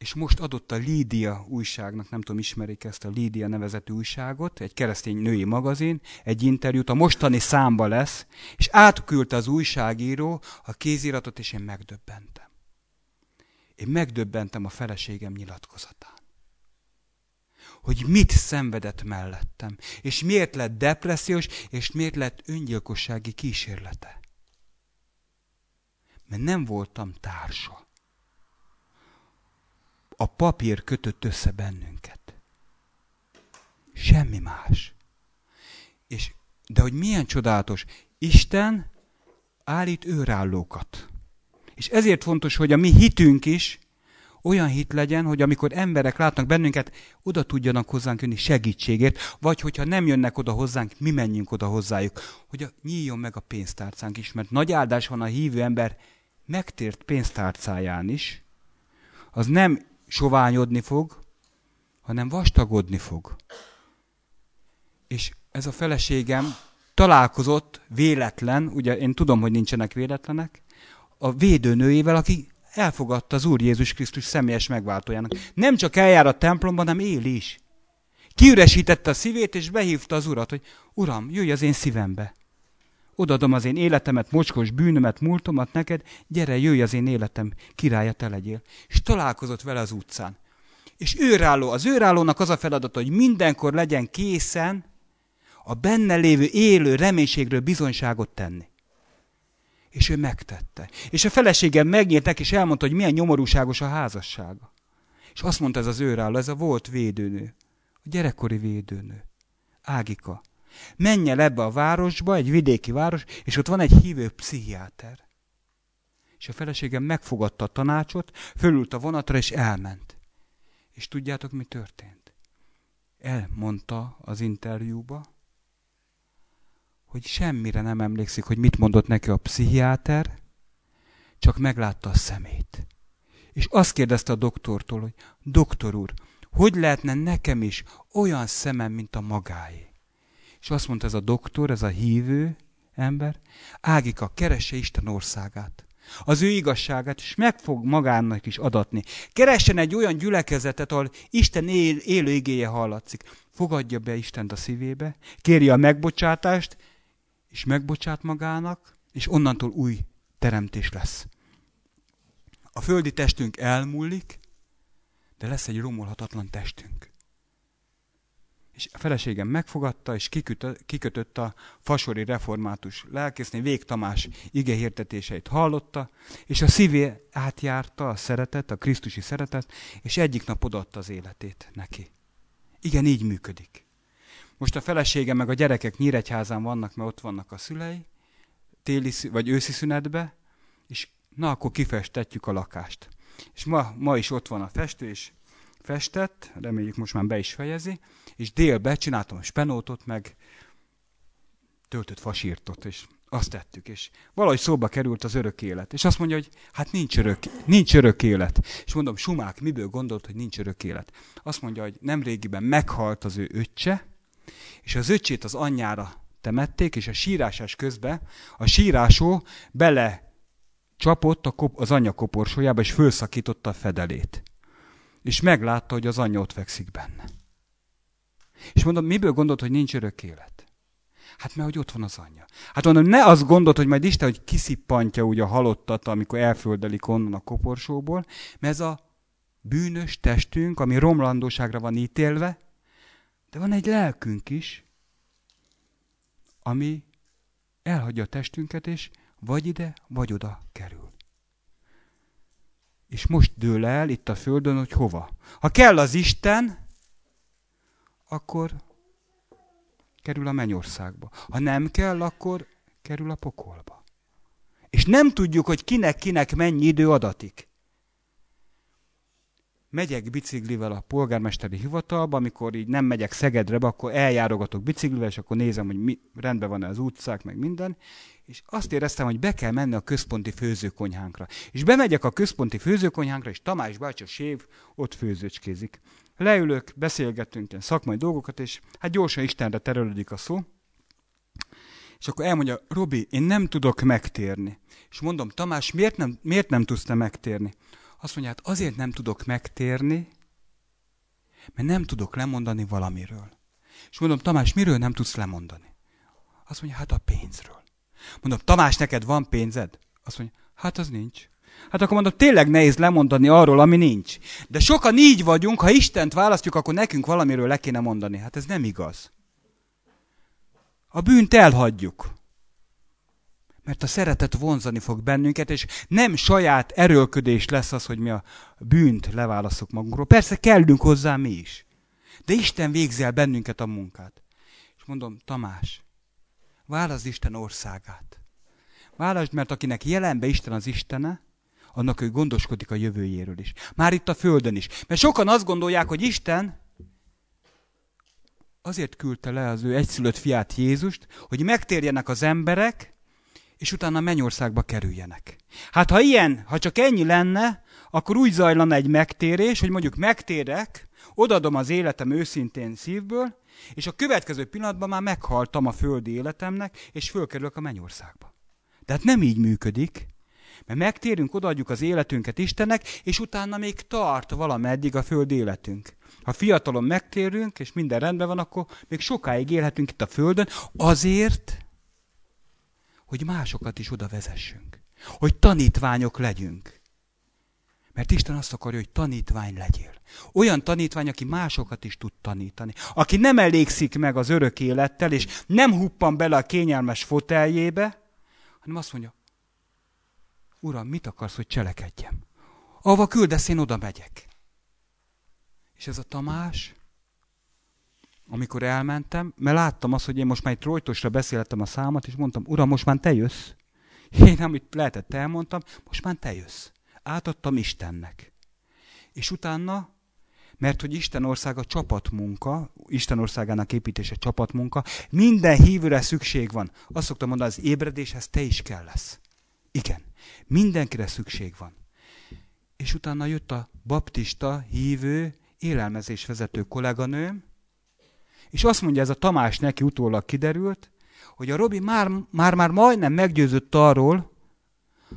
és most adott a Lídia újságnak, nem tudom, ismerik ezt a Lídia nevezetű újságot, egy keresztény női magazin, egy interjút, a mostani számba lesz, és átküldte az újságíró a kéziratot, és én megdöbbentem. Én megdöbbentem a feleségem nyilatkozatán. Hogy mit szenvedett mellettem, és miért lett depressziós, és miért lett öngyilkossági kísérlete. Mert nem voltam társa a papír kötött össze bennünket. Semmi más. És, de hogy milyen csodálatos, Isten állít őrállókat. És ezért fontos, hogy a mi hitünk is olyan hit legyen, hogy amikor emberek látnak bennünket, oda tudjanak hozzánk jönni segítségért, vagy hogyha nem jönnek oda hozzánk, mi menjünk oda hozzájuk, hogy a, nyíljon meg a pénztárcánk is, mert nagy áldás van a hívő ember megtért pénztárcáján is, az nem soványodni fog, hanem vastagodni fog. És ez a feleségem találkozott véletlen, ugye én tudom, hogy nincsenek véletlenek, a védőnőjével, aki elfogadta az Úr Jézus Krisztus személyes megváltójának. Nem csak eljár a templomban, hanem él is. Kiüresítette a szívét, és behívta az Urat, hogy Uram, jöjj az én szívembe odadom az én életemet, mocskos bűnömet, múltomat neked, gyere, jöjj az én életem, királya te legyél. És találkozott vele az utcán. És őrálló, az őrállónak az a feladata, hogy mindenkor legyen készen a benne lévő élő reménységről bizonyságot tenni. És ő megtette. És a feleségem neki, és elmondta, hogy milyen nyomorúságos a házassága. És azt mondta ez az őrálló, ez a volt védőnő, a gyerekkori védőnő, Ágika, Menj el ebbe a városba, egy vidéki város, és ott van egy hívő pszichiáter. És a feleségem megfogadta a tanácsot, fölült a vonatra, és elment. És tudjátok, mi történt? Elmondta az interjúba, hogy semmire nem emlékszik, hogy mit mondott neki a pszichiáter, csak meglátta a szemét. És azt kérdezte a doktortól, hogy doktor úr, hogy lehetne nekem is olyan szemem, mint a magáé? És azt mondta ez a doktor, ez a hívő ember, Ágika, keresse Isten országát az ő igazságát, és meg fog magának is adatni. Keressen egy olyan gyülekezetet, ahol Isten él, élő igéje hallatszik. Fogadja be Istent a szívébe, kérje a megbocsátást, és megbocsát magának, és onnantól új teremtés lesz. A földi testünk elmúlik, de lesz egy romolhatatlan testünk és a feleségem megfogadta, és kikötött, a fasori református lelkészné, Vég Tamás igehirdetéseit hallotta, és a szívé átjárta a szeretet, a Krisztusi szeretet, és egyik nap odaadta az életét neki. Igen, így működik. Most a felesége meg a gyerekek Nyíregyházán vannak, mert ott vannak a szülei, téli, vagy őszi szünetbe, és na, akkor kifestetjük a lakást. És ma, ma is ott van a festő, és festett, reméljük most már be is fejezi, és délbe csináltam a spenótot, meg töltött fasírtot, és azt tettük, és valahogy szóba került az örök élet. És azt mondja, hogy hát nincs örök, nincs örök élet. És mondom, Sumák, miből gondolt, hogy nincs örök élet? Azt mondja, hogy nemrégiben meghalt az ő öccse, és az öccsét az anyjára temették, és a sírásás közben a sírásó bele csapott a kop- az anya koporsójába, és fölszakította a fedelét és meglátta, hogy az anyja ott fekszik benne. És mondom, miből gondolt, hogy nincs örök élet? Hát mert hogy ott van az anyja. Hát mondom, ne azt gondolt, hogy majd Isten, hogy kiszippantja úgy a halottat, amikor elföldelik onnan a koporsóból, mert ez a bűnös testünk, ami romlandóságra van ítélve, de van egy lelkünk is, ami elhagyja a testünket, és vagy ide, vagy oda kerül és most dől el itt a földön, hogy hova. Ha kell az Isten, akkor kerül a mennyországba. Ha nem kell, akkor kerül a pokolba. És nem tudjuk, hogy kinek-kinek mennyi idő adatik. Megyek biciklivel a polgármesteri hivatalba, amikor így nem megyek Szegedre, akkor eljárogatok biciklivel, és akkor nézem, hogy mi, rendben van-e az utcák, meg minden, és azt éreztem, hogy be kell menni a központi főzőkonyhánkra. És bemegyek a központi főzőkonyhánkra, és Tamás bácsi a sév ott főzőcskézik. Leülök, beszélgetünk ilyen szakmai dolgokat, és hát gyorsan Istenre terelődik a szó. És akkor elmondja, Robi, én nem tudok megtérni. És mondom, Tamás, miért nem, miért nem tudsz te megtérni? Azt mondja, hát azért nem tudok megtérni, mert nem tudok lemondani valamiről. És mondom, Tamás, miről nem tudsz lemondani? Azt mondja, hát a pénzről. Mondom, Tamás, neked van pénzed? Azt mondja, hát az nincs. Hát akkor mondom, tényleg nehéz lemondani arról, ami nincs. De sokan így vagyunk, ha Istent választjuk, akkor nekünk valamiről le kéne mondani. Hát ez nem igaz. A bűnt elhagyjuk. Mert a szeretet vonzani fog bennünket, és nem saját erőlködés lesz az, hogy mi a bűnt leválaszok magunkról. Persze kellünk hozzá mi is. De Isten végzi el bennünket a munkát. És mondom, Tamás, válaszd Isten országát. Válaszd, mert akinek jelenbe Isten az Istene, annak ő gondoskodik a jövőjéről is. Már itt a Földön is. Mert sokan azt gondolják, hogy Isten azért küldte le az ő egyszülött fiát Jézust, hogy megtérjenek az emberek, és utána mennyországba kerüljenek. Hát ha ilyen, ha csak ennyi lenne, akkor úgy zajlana egy megtérés, hogy mondjuk megtérek, odadom az életem őszintén szívből, és a következő pillanatban már meghaltam a földi életemnek, és fölkerülök a mennyországba. Tehát nem így működik, mert megtérünk, odaadjuk az életünket Istennek, és utána még tart valameddig a föld életünk. Ha fiatalon megtérünk, és minden rendben van, akkor még sokáig élhetünk itt a földön, azért, hogy másokat is oda vezessünk. Hogy tanítványok legyünk. Mert Isten azt akarja, hogy tanítvány legyél. Olyan tanítvány, aki másokat is tud tanítani. Aki nem elégszik meg az örök élettel, és nem huppan bele a kényelmes foteljébe, hanem azt mondja, Uram, mit akarsz, hogy cselekedjem? Ava küldesz, én oda megyek. És ez a Tamás, amikor elmentem, mert láttam azt, hogy én most már egy rojtosra beszéltem a számat, és mondtam, uram, most már te jössz. Én, amit lehetett, elmondtam, most már te jössz átadtam Istennek. És utána, mert hogy Isten országa csapatmunka, Isten országának építése csapatmunka, minden hívőre szükség van. Azt szoktam mondani, az ébredéshez te is kell lesz. Igen, mindenkire szükség van. És utána jött a baptista hívő, élelmezés vezető kolléganőm, és azt mondja ez a Tamás neki utólag kiderült, hogy a Robi már, már, már majdnem meggyőzött arról,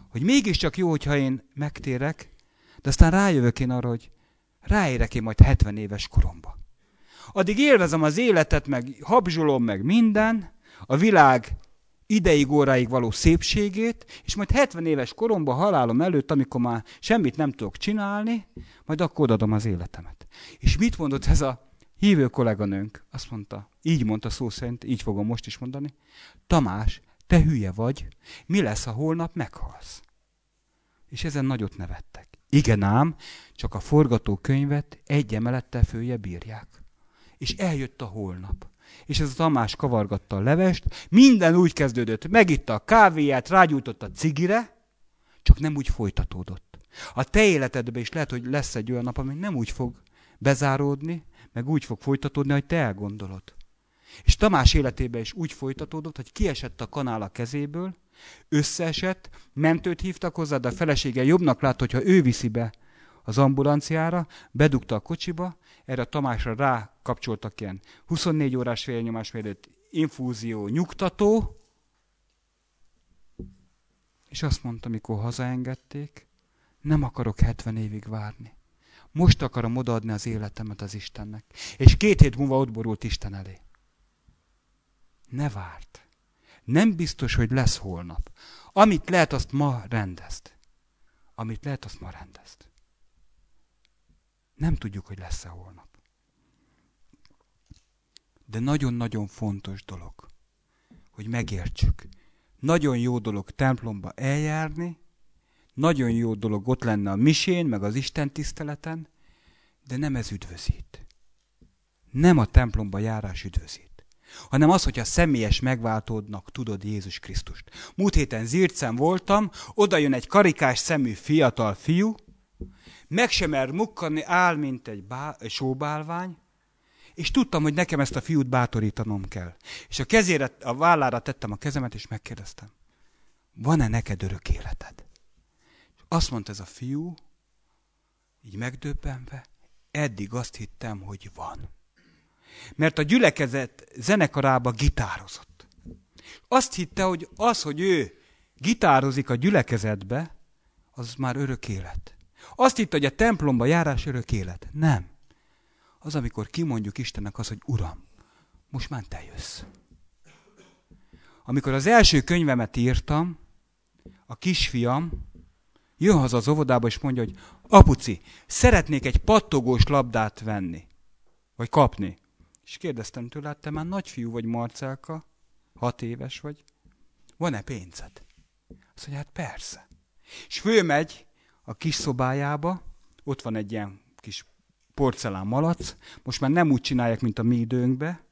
hogy mégiscsak jó, hogyha én megtérek, de aztán rájövök én arra, hogy ráérek én majd 70 éves koromba. Addig élvezem az életet, meg habzsolom, meg minden, a világ ideig óráig való szépségét, és majd 70 éves koromba, halálom előtt, amikor már semmit nem tudok csinálni, majd akkor adom az életemet. És mit mondott ez a hívő kolléganőnk? Azt mondta, így mondta szó szerint, így fogom most is mondani. Tamás, te hülye vagy, mi lesz, ha holnap meghalsz? És ezen nagyot nevettek. Igen ám, csak a forgatókönyvet egy emelettel fője bírják. És eljött a holnap. És ez a Tamás kavargatta a levest, minden úgy kezdődött, megitta a kávéját, rágyújtott a cigire, csak nem úgy folytatódott. A te életedben is lehet, hogy lesz egy olyan nap, ami nem úgy fog bezáródni, meg úgy fog folytatódni, hogy te elgondolod. És Tamás életében is úgy folytatódott, hogy kiesett a kanál a kezéből, összeesett, mentőt hívtak hozzá, de a felesége jobbnak látta, hogyha ő viszi be az ambulanciára, bedugta a kocsiba, erre a Tamásra rákapcsoltak ilyen 24 órás vérnyomás mérőt, infúzió, nyugtató, és azt mondta, mikor hazaengedték, nem akarok 70 évig várni. Most akarom odaadni az életemet az Istennek. És két hét múlva ott borult Isten elé. Ne várt. Nem biztos, hogy lesz holnap. Amit lehet, azt ma rendezt. Amit lehet, azt ma rendezt. Nem tudjuk, hogy lesz-e holnap. De nagyon-nagyon fontos dolog, hogy megértsük. Nagyon jó dolog templomba eljárni, nagyon jó dolog ott lenne a misén, meg az Isten tiszteleten, de nem ez üdvözít. Nem a templomba járás üdvözít hanem az, hogyha személyes megváltódnak tudod Jézus Krisztust. Múlt héten Zircen voltam, oda jön egy karikás szemű fiatal fiú, meg sem mer mukkani, áll, mint egy bá- sóbálvány, és tudtam, hogy nekem ezt a fiút bátorítanom kell. És a kezére, a vállára tettem a kezemet, és megkérdeztem, van-e neked örök életed? És azt mondta ez a fiú, így megdöbbenve, eddig azt hittem, hogy van. Mert a gyülekezet zenekarába gitározott. Azt hitte, hogy az, hogy ő gitározik a gyülekezetbe, az már örök élet. Azt hitte, hogy a templomba járás örök élet. Nem. Az, amikor kimondjuk Istennek az, hogy Uram, most már te jössz. Amikor az első könyvemet írtam, a kisfiam jön haza az óvodába, és mondja, hogy apuci, szeretnék egy pattogós labdát venni, vagy kapni és kérdeztem tőle, hát te már nagyfiú vagy Marcelka, hat éves vagy, van-e pénzed? Azt mondja, hát persze. És fölmegy a kis szobájába, ott van egy ilyen kis porcelán malac, most már nem úgy csinálják, mint a mi időnkbe,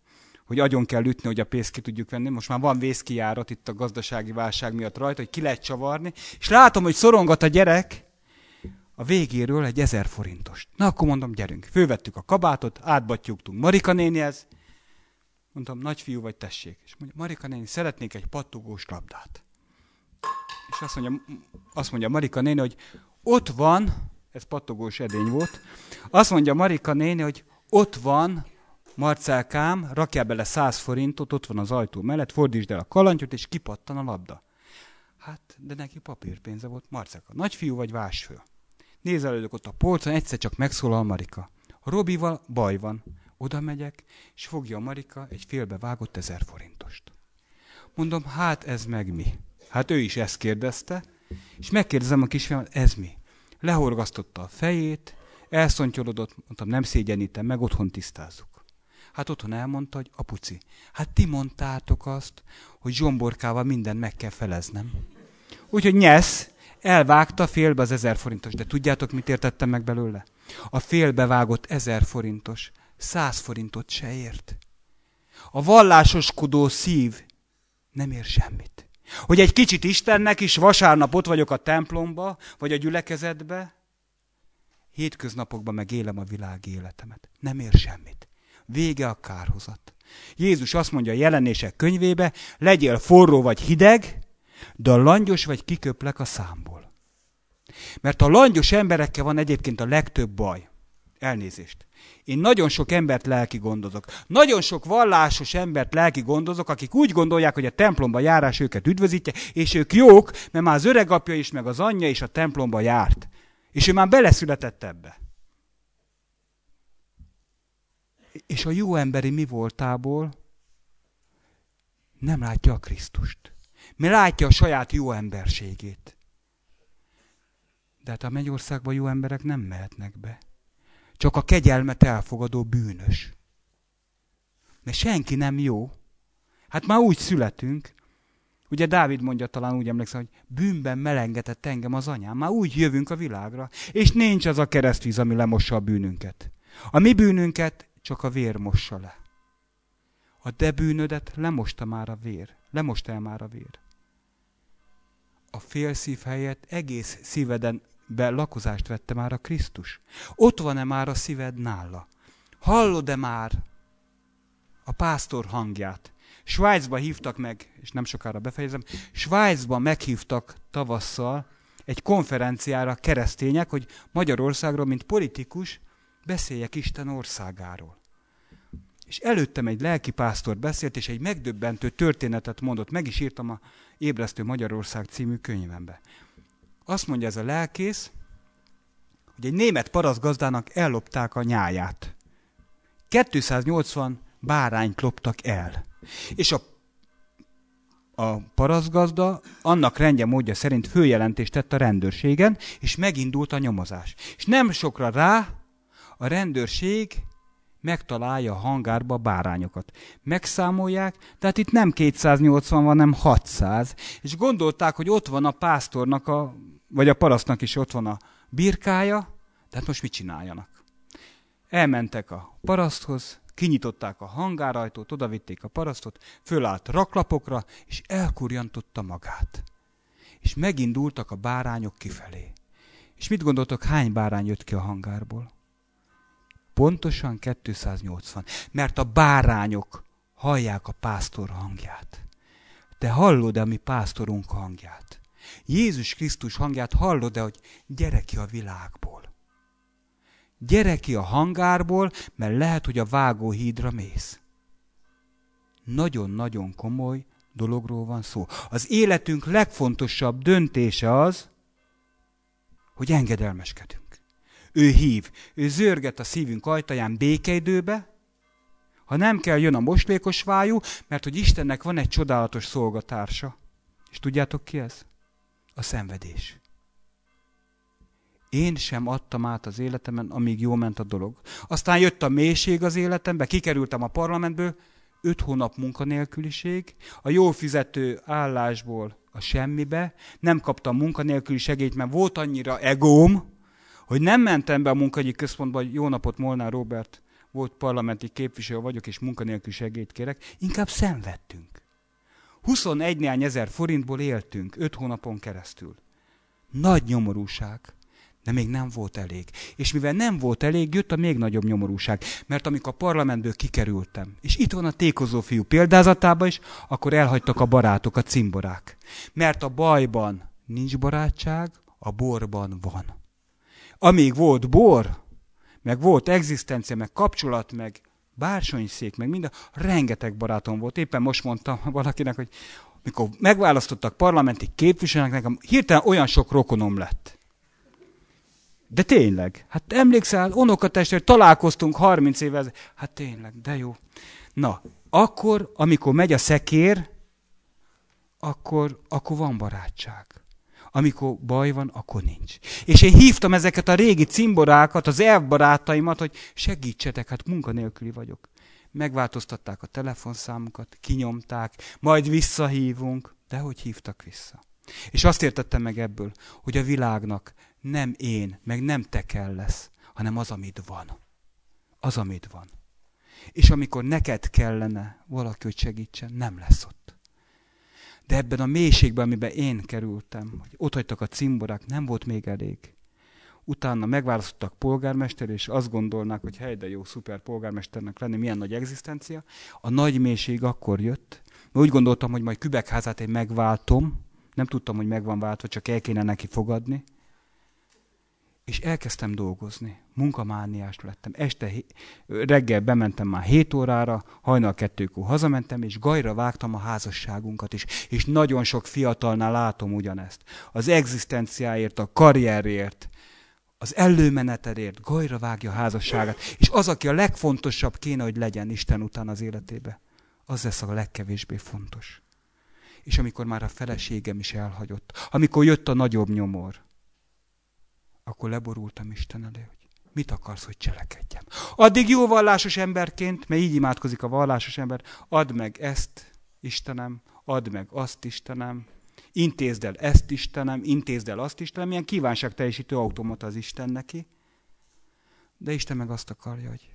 hogy agyon kell ütni, hogy a pénzt ki tudjuk venni. Most már van vészkijárat itt a gazdasági válság miatt rajta, hogy ki lehet csavarni. És látom, hogy szorongat a gyerek, a végéről egy ezer forintost. Na akkor mondom, gyerünk. Fővettük a kabátot, átbattyúgtunk Marika nénihez. Mondtam, nagyfiú vagy tessék. És mondja, Marika néni, szeretnék egy pattogós labdát. És azt mondja, azt mondja Marika néni, hogy ott van, ez pattogós edény volt, azt mondja Marika néni, hogy ott van, Marcelkám, rakjál bele 100 forintot, ott van az ajtó mellett, fordítsd el a kalantyot, és kipattan a labda. Hát, de neki papírpénze volt, Marcelka. Nagyfiú vagy vásfő? Nézelődök ott a polcon, egyszer csak megszólal Marika. A Robival baj van. Oda megyek, és fogja Marika egy félbevágott ezer forintost. Mondom, hát ez meg mi? Hát ő is ezt kérdezte, és megkérdezem a kisfiamat, ez mi? Lehorgasztotta a fejét, elszontyolodott, mondtam, nem szégyenítem, meg otthon tisztázzuk. Hát otthon elmondta, hogy apuci, hát ti mondtátok azt, hogy zsomborkával mindent meg kell feleznem. Úgyhogy nyesz, Elvágta félbe az ezer forintos, de tudjátok, mit értettem meg belőle? A félbevágott ezer forintos száz forintot se ért. A vallásoskodó szív nem ér semmit. Hogy egy kicsit Istennek is vasárnap ott vagyok a templomba, vagy a gyülekezetbe, hétköznapokban meg élem a világ életemet. Nem ér semmit. Vége a kárhozat. Jézus azt mondja a jelenések könyvébe, legyél forró vagy hideg, de a langyos vagy kiköplek a számból. Mert a langyos emberekkel van egyébként a legtöbb baj. Elnézést. Én nagyon sok embert lelki gondozok. Nagyon sok vallásos embert lelki gondozok, akik úgy gondolják, hogy a templomba járás őket üdvözítje, és ők jók, mert már az öregapja is, meg az anyja is a templomba járt. És ő már beleszületett ebbe. És a jó emberi mi voltából nem látja a Krisztust mert látja a saját jó emberségét. De hát a mennyországban jó emberek nem mehetnek be. Csak a kegyelmet elfogadó bűnös. Mert senki nem jó. Hát már úgy születünk. Ugye Dávid mondja, talán úgy emlékszem, hogy bűnben melengetett engem az anyám. Már úgy jövünk a világra. És nincs az a keresztvíz, ami lemossa a bűnünket. A mi bűnünket csak a vér mossa le. A de bűnödet lemosta már a vér. Lemosta el már a vér a félszív helyett egész szíveden be lakozást vette már a Krisztus? Ott van-e már a szíved nála? Hallod-e már a pásztor hangját? Svájcba hívtak meg, és nem sokára befejezem, Svájcba meghívtak tavasszal egy konferenciára keresztények, hogy Magyarországról, mint politikus, beszéljek Isten országáról. És előttem egy lelkipásztor beszélt, és egy megdöbbentő történetet mondott, meg is írtam a Ébresztő Magyarország című könyvembe. Azt mondja ez a lelkész, hogy egy német paraszgazdának ellopták a nyáját. 280 bárányt loptak el. És a a paraszgazda annak rendje módja szerint főjelentést tett a rendőrségen, és megindult a nyomozás. És nem sokra rá a rendőrség megtalálja a hangárba a bárányokat. Megszámolják, tehát itt nem 280 van, hanem 600, és gondolták, hogy ott van a pásztornak, a, vagy a parasztnak is ott van a birkája, tehát most mit csináljanak? Elmentek a paraszthoz, kinyitották a hangárajtót, odavitték a parasztot, fölállt raklapokra, és elkurjantotta magát. És megindultak a bárányok kifelé. És mit gondoltok, hány bárány jött ki a hangárból? Pontosan 280. Mert a bárányok hallják a pásztor hangját. Te hallod-e a mi pásztorunk hangját? Jézus Krisztus hangját hallod-e, hogy gyere ki a világból? Gyere ki a hangárból, mert lehet, hogy a vágóhídra mész. Nagyon-nagyon komoly dologról van szó. Az életünk legfontosabb döntése az, hogy engedelmeskedünk ő hív. Ő zörget a szívünk ajtaján békeidőbe, ha nem kell, jön a moslékos vájú, mert hogy Istennek van egy csodálatos szolgatársa. És tudjátok ki ez? A szenvedés. Én sem adtam át az életemen, amíg jó ment a dolog. Aztán jött a mélység az életembe, kikerültem a parlamentből, öt hónap munkanélküliség, a jó fizető állásból a semmibe, nem kaptam munkanélküli segélyt, mert volt annyira egóm, hogy nem mentem be a munkahelyi központba, hogy jó napot Molnár Robert, volt parlamenti képviselő vagyok, és munkanélkül segélyt kérek, inkább szenvedtünk. 21 néhány ezer forintból éltünk, 5 hónapon keresztül. Nagy nyomorúság, de még nem volt elég. És mivel nem volt elég, jött a még nagyobb nyomorúság. Mert amikor a parlamentből kikerültem, és itt van a tékozó fiú példázatában is, akkor elhagytak a barátok, a cimborák. Mert a bajban nincs barátság, a borban van. Amíg volt bor, meg volt egzisztencia, meg kapcsolat, meg bársonyszék, meg minden, rengeteg barátom volt. Éppen most mondtam valakinek, hogy mikor megválasztottak parlamenti képviselőnek, nekem hirtelen olyan sok rokonom lett. De tényleg, hát emlékszel, unokatestvér, találkoztunk 30 éve, hát tényleg, de jó. Na, akkor, amikor megy a szekér, akkor, akkor van barátság. Amikor baj van, akkor nincs. És én hívtam ezeket a régi cimborákat, az elbarátaimat, hogy segítsetek, hát munkanélküli vagyok. Megváltoztatták a telefonszámukat, kinyomták, majd visszahívunk. De hogy hívtak vissza? És azt értettem meg ebből, hogy a világnak nem én, meg nem te kell lesz, hanem az, amit van. Az, amit van. És amikor neked kellene valaki, hogy segítsen, nem lesz ott. De ebben a mélységben, amiben én kerültem, hogy ott hagytak a cimborák, nem volt még elég. Utána megválasztottak polgármester, és azt gondolnák, hogy hely, de jó, szuper polgármesternek lenni, milyen nagy egzisztencia. A nagy mélység akkor jött, mert úgy gondoltam, hogy majd Kübekházát én megváltom, nem tudtam, hogy meg van váltva, csak el kéne neki fogadni és elkezdtem dolgozni. Munkamániás lettem. Este, reggel bementem már 7 órára, hajnal kettőkor hazamentem, és gajra vágtam a házasságunkat is. És nagyon sok fiatalnál látom ugyanezt. Az egzisztenciáért, a karrierért, az előmenetedért gajra vágja a házasságát. És az, aki a legfontosabb kéne, hogy legyen Isten után az életébe, az lesz a legkevésbé fontos. És amikor már a feleségem is elhagyott, amikor jött a nagyobb nyomor, akkor leborultam Isten elé, hogy mit akarsz, hogy cselekedjem. Addig jó vallásos emberként, mert így imádkozik a vallásos ember, add meg ezt, Istenem, add meg azt, Istenem, intézd el ezt, Istenem, intézd el azt, Istenem, ilyen kívánság teljesítő automata az Isten neki. De Isten meg azt akarja, hogy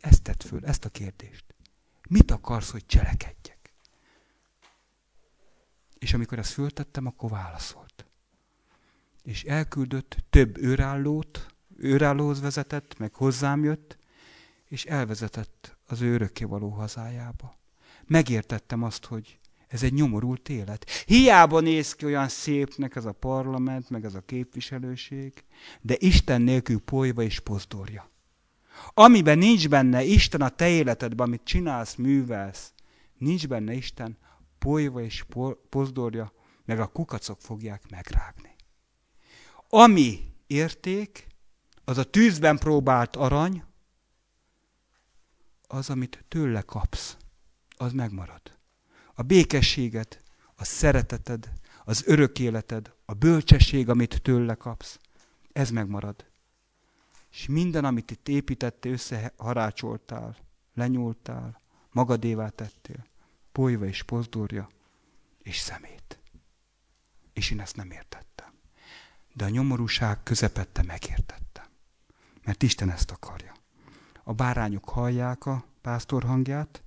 ezt tett föl, ezt a kérdést. Mit akarsz, hogy cselekedjek? És amikor ezt föltettem, akkor válaszolt és elküldött több őrállót, őrállóhoz vezetett, meg hozzám jött, és elvezetett az ő való hazájába. Megértettem azt, hogy ez egy nyomorult élet. Hiába néz ki olyan szépnek ez a parlament, meg ez a képviselőség, de Isten nélkül polyva és pozdorja. Amiben nincs benne Isten a te életedben, amit csinálsz, művelsz, nincs benne Isten, polyva és pozdorja, meg a kukacok fogják megrágni ami érték, az a tűzben próbált arany, az, amit tőle kapsz, az megmarad. A békességet, a szereteted, az örök életed, a bölcsesség, amit tőle kapsz, ez megmarad. És minden, amit itt építettél, összeharácsoltál, lenyúltál, magadévá tettél, polyva és pozdorja, és szemét. És én ezt nem értettem de a nyomorúság közepette megértettem. Mert Isten ezt akarja. A bárányok hallják a pásztor hangját,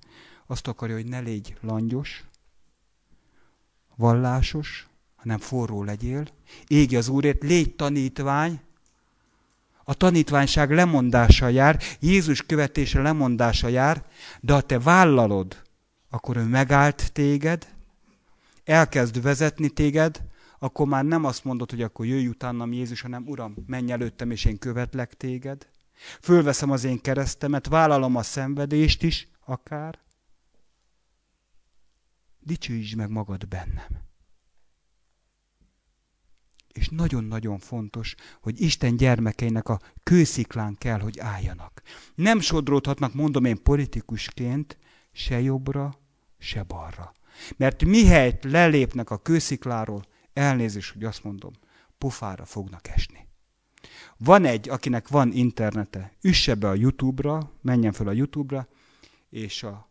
azt akarja, hogy ne légy langyos, vallásos, hanem forró legyél, égi az Úrért, légy tanítvány, a tanítványság lemondása jár, Jézus követése lemondása jár, de ha te vállalod, akkor ő megállt téged, elkezd vezetni téged, akkor már nem azt mondod, hogy akkor jöjj utánam Jézus, hanem Uram, menj előttem, és én követlek téged. Fölveszem az én keresztemet, vállalom a szenvedést is, akár. Dicsőítsd meg magad bennem. És nagyon-nagyon fontos, hogy Isten gyermekeinek a kősziklán kell, hogy álljanak. Nem sodródhatnak, mondom én politikusként, se jobbra, se balra. Mert mihelyt lelépnek a kőszikláról, elnézés, hogy azt mondom, pofára fognak esni. Van egy, akinek van internete, üsse be a YouTube-ra, menjen fel a YouTube-ra, és a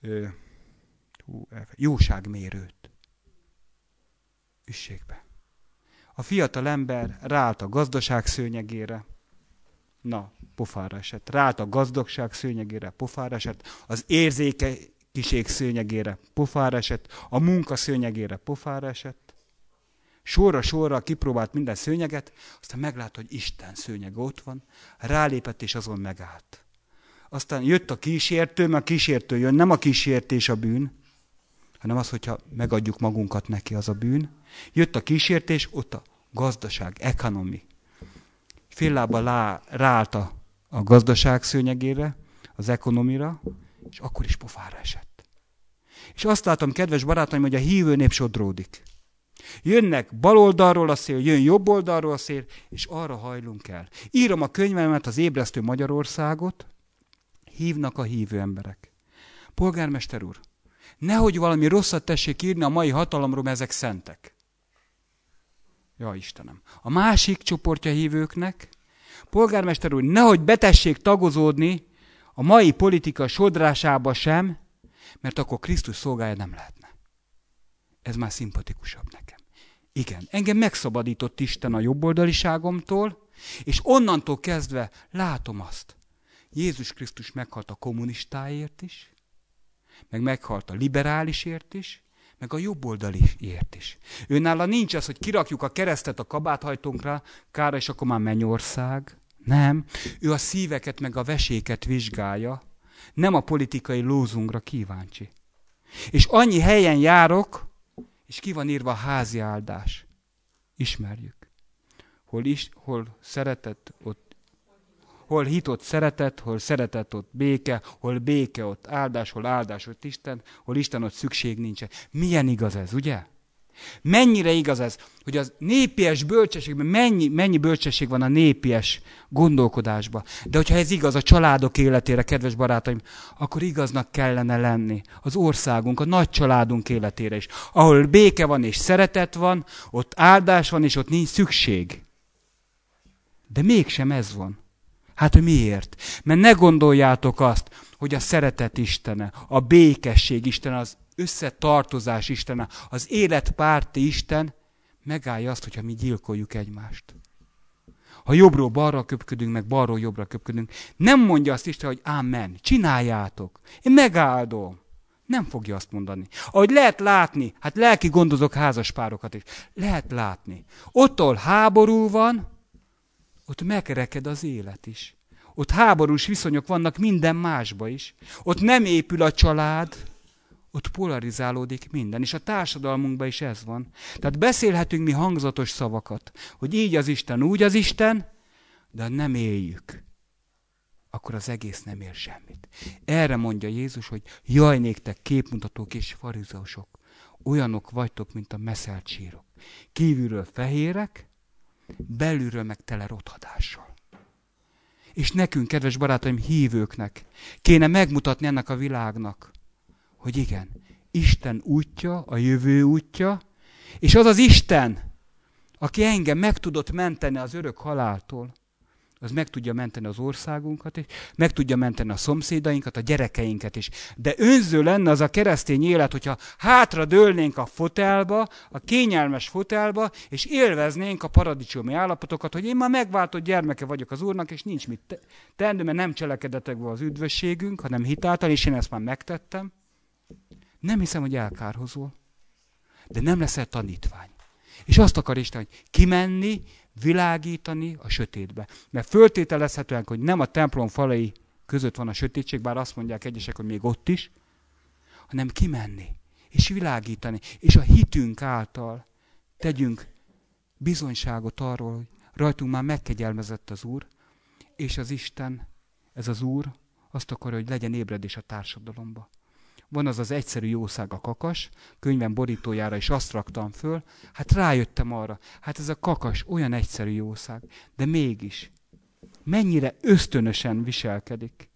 ö, hú, jóságmérőt üssék be. A fiatal ember ráállt a gazdaság szőnyegére, na, pofára esett. Ráállt a gazdagság szőnyegére, pofára esett. Az érzéke szőnyegére pofára esett, a munka szőnyegére pofára esett, sorra-sorra kipróbált minden szőnyeget, aztán meglátta, hogy Isten szőnyeg ott van, rálépett és azon megállt. Aztán jött a kísértő, mert a kísértő jön, nem a kísértés a bűn, hanem az, hogyha megadjuk magunkat neki, az a bűn. Jött a kísértés, ott a gazdaság, ekonomi. Fél lába lá, ráállt a, a gazdaság szőnyegére, az ekonomira, és akkor is pofára esett. És azt látom, kedves barátaim, hogy a hívő nép sodródik. Jönnek bal oldalról a szél, jön jobb oldalról a szél, és arra hajlunk el. Írom a könyvemet, az Ébresztő Magyarországot, hívnak a hívő emberek. Polgármester úr, nehogy valami rosszat tessék írni a mai hatalomról, ezek szentek. Ja, Istenem. A másik csoportja hívőknek, polgármester úr, nehogy betessék tagozódni a mai politika sodrásába sem, mert akkor Krisztus szolgája nem lehetne. Ez már szimpatikusabb neki. Igen, engem megszabadított Isten a jobboldaliságomtól, és onnantól kezdve látom azt. Jézus Krisztus meghalt a kommunistáért is, meg meghalt a liberálisért is, meg a jobboldaliért is. Őnála nincs az, hogy kirakjuk a keresztet a kabáthajtónkra, kára, és akkor már mennyország. Nem, ő a szíveket meg a veséket vizsgálja, nem a politikai lózungra kíváncsi. És annyi helyen járok, és ki van írva a házi áldás? Ismerjük. Hol, is, hol szeretett, ott hol hit ott szeretet, hol szeretet, ott béke, hol béke, ott áldás, hol áldás, ott Isten, hol Isten, ott szükség nincsen. Milyen igaz ez, ugye? Mennyire igaz ez, hogy az népies bölcsességben mennyi, mennyi bölcsesség van a népies gondolkodásban. De hogyha ez igaz a családok életére, kedves barátaim, akkor igaznak kellene lenni az országunk, a nagy családunk életére is. Ahol béke van és szeretet van, ott áldás van és ott nincs szükség. De mégsem ez van. Hát, hogy miért? Mert ne gondoljátok azt, hogy a szeretet Istene, a békesség Istene az összetartozás Istene, az életpárti Isten megállja azt, hogyha mi gyilkoljuk egymást. Ha jobbról balra köpködünk, meg balról jobbra köpködünk, nem mondja azt Isten, hogy ámen, csináljátok, én megáldom. Nem fogja azt mondani. Ahogy lehet látni, hát lelki gondozok házaspárokat is, lehet látni. Ottól háború van, ott megreked az élet is. Ott háborús viszonyok vannak minden másba is. Ott nem épül a család, ott polarizálódik minden, és a társadalmunkban is ez van. Tehát beszélhetünk mi hangzatos szavakat, hogy így az Isten, úgy az Isten, de ha nem éljük, akkor az egész nem ér semmit. Erre mondja Jézus, hogy jaj néktek képmutatók és farizósok, olyanok vagytok, mint a meszelt sírok. Kívülről fehérek, belülről meg tele rothadással. És nekünk, kedves barátaim, hívőknek kéne megmutatni ennek a világnak, hogy igen, Isten útja, a jövő útja, és az az Isten, aki engem meg tudott menteni az örök haláltól, az meg tudja menteni az országunkat, és meg tudja menteni a szomszédainkat, a gyerekeinket is. De önző lenne az a keresztény élet, hogyha hátra dőlnénk a fotelba, a kényelmes fotelba, és élveznénk a paradicsomi állapotokat, hogy én már megváltott gyermeke vagyok az Úrnak, és nincs mit tenni, mert nem cselekedetekből az üdvösségünk, hanem hitáltal, és én ezt már megtettem. Nem hiszem, hogy elkárhozol, de nem leszel tanítvány. És azt akar Isten, hogy kimenni, világítani a sötétbe. Mert föltételezhetően, hogy nem a templom falai között van a sötétség, bár azt mondják egyesek, hogy még ott is, hanem kimenni, és világítani, és a hitünk által tegyünk bizonyságot arról, hogy rajtunk már megkegyelmezett az Úr, és az Isten, ez az Úr azt akarja, hogy legyen ébredés a társadalomba van az az egyszerű jószág a kakas, könyvem borítójára is azt raktam föl, hát rájöttem arra, hát ez a kakas olyan egyszerű jószág, de mégis mennyire ösztönösen viselkedik.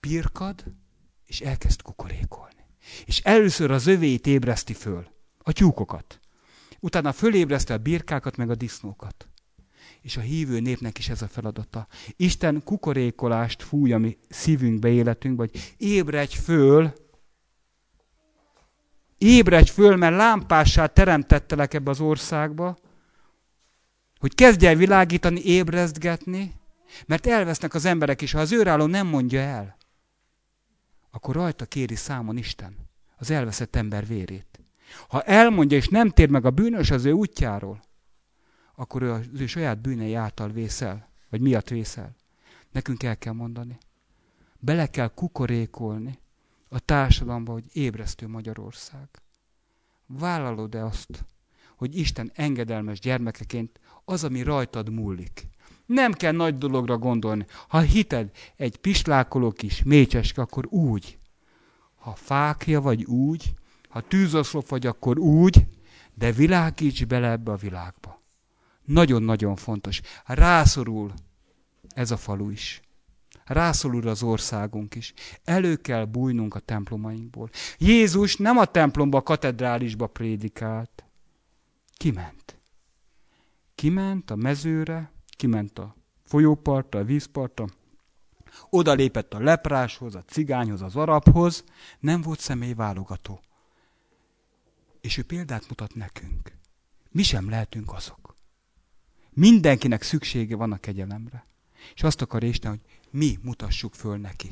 Pirkad, és elkezd kukorékolni. És először az övéit ébreszti föl, a tyúkokat. Utána fölébreszte a birkákat, meg a disznókat. És a hívő népnek is ez a feladata. Isten kukorékolást fúj ami mi szívünkbe, életünkbe, hogy ébredj föl, ébredj föl, mert lámpását teremtettelek ebbe az országba, hogy kezdj el világítani, ébrezgetni, mert elvesznek az emberek is. Ha az őrálló nem mondja el, akkor rajta kéri számon Isten az elveszett ember vérét. Ha elmondja és nem tér meg a bűnös az ő útjáról, akkor ő az ő saját bűnei által vészel, vagy miatt vészel. Nekünk el kell mondani. Bele kell kukorékolni a társadalomba, hogy ébresztő Magyarország? Vállalod-e azt, hogy Isten engedelmes gyermekeként az, ami rajtad múlik? Nem kell nagy dologra gondolni. Ha hited egy pislákoló kis mécseske, akkor úgy. Ha fákja vagy úgy, ha tűzoszlop vagy, akkor úgy, de világíts bele ebbe a világba. Nagyon-nagyon fontos. Rászorul ez a falu is. Rászolul az országunk is. Elő kell bújnunk a templomainkból. Jézus nem a templomba, a katedrálisba prédikált. Kiment. Kiment a mezőre, kiment a folyópartra, a vízpartra, oda lépett a lepráshoz, a cigányhoz, az arabhoz, nem volt személyválogató. És ő példát mutat nekünk. Mi sem lehetünk azok. Mindenkinek szüksége van a kegyelemre. És azt akar Isten, hogy mi mutassuk föl neki,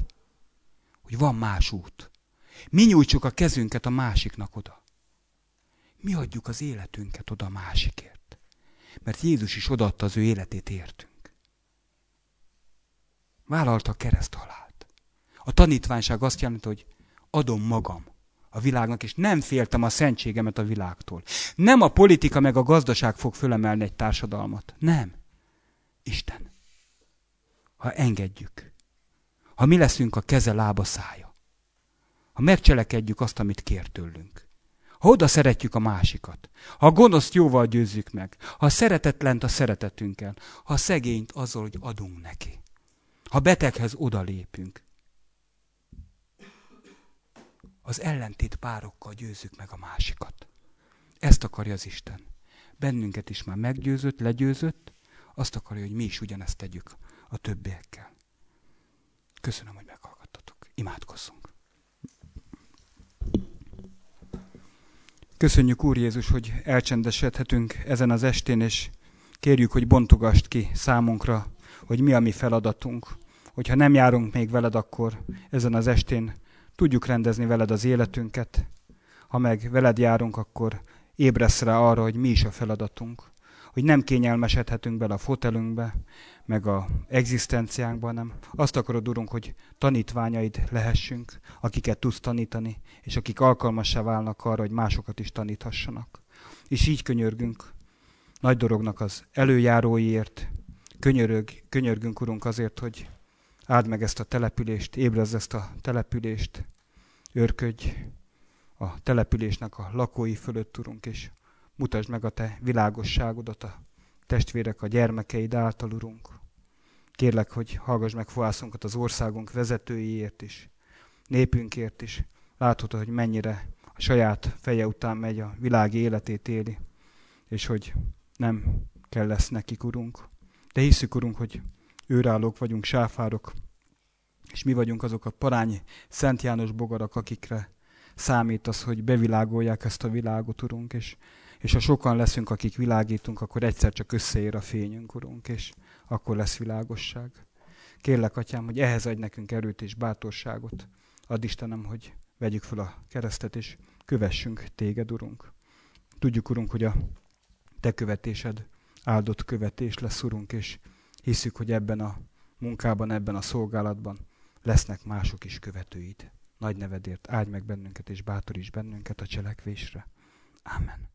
hogy van más út. Mi nyújtsuk a kezünket a másiknak oda. Mi adjuk az életünket oda a másikért. Mert Jézus is odaadta az ő életét értünk. Vállalta a halált. A tanítványság azt jelenti, hogy adom magam a világnak, és nem féltem a szentségemet a világtól. Nem a politika meg a gazdaság fog fölemelni egy társadalmat. Nem. Isten ha engedjük. Ha mi leszünk a keze lába szája. Ha megcselekedjük azt, amit kér tőlünk. Ha oda szeretjük a másikat. Ha a gonoszt jóval győzzük meg. Ha a szeretetlent a szeretetünkkel. Ha a szegényt azzal, hogy adunk neki. Ha beteghez odalépünk. Az ellentét párokkal győzzük meg a másikat. Ezt akarja az Isten. Bennünket is már meggyőzött, legyőzött, azt akarja, hogy mi is ugyanezt tegyük a többiekkel. Köszönöm, hogy meghallgattatok. Imádkozzunk. Köszönjük, Úr Jézus, hogy elcsendesedhetünk ezen az estén, és kérjük, hogy bontogast ki számunkra, hogy mi a mi feladatunk. Hogyha nem járunk még veled, akkor ezen az estén tudjuk rendezni veled az életünket. Ha meg veled járunk, akkor ébresz rá arra, hogy mi is a feladatunk hogy nem kényelmesedhetünk bele a fotelünkbe, meg a egzisztenciánkba, hanem azt akarod, Urunk, hogy tanítványaid lehessünk, akiket tudsz tanítani, és akik alkalmassá válnak arra, hogy másokat is taníthassanak. És így könyörgünk nagy dolognak az előjáróiért, könyörög, könyörgünk, Urunk, azért, hogy áld meg ezt a települést, ébrezd ezt a települést, őrködj a településnek a lakói fölött, Urunk, és mutasd meg a te világosságodat a testvérek, a gyermekeid által, Urunk. Kérlek, hogy hallgass meg fohászunkat az országunk vezetőiért is, népünkért is. Látod, hogy mennyire a saját feje után megy, a világ életét éli, és hogy nem kell lesz nekik, Urunk. De hiszük, Urunk, hogy őrállók vagyunk, sáfárok, és mi vagyunk azok a parányi Szent János bogarak, akikre számít az, hogy bevilágolják ezt a világot, Urunk, és és ha sokan leszünk, akik világítunk, akkor egyszer csak összeér a fényünk, Urunk, és akkor lesz világosság. Kérlek, Atyám, hogy ehhez adj nekünk erőt és bátorságot. Add Istenem, hogy vegyük fel a keresztet, és kövessünk Téged, Urunk. Tudjuk, Urunk, hogy a Te követésed áldott követés lesz, Urunk, és hiszük, hogy ebben a munkában, ebben a szolgálatban lesznek mások is követőid. Nagy nevedért áld meg bennünket, és bátoríts bennünket a cselekvésre. Amen.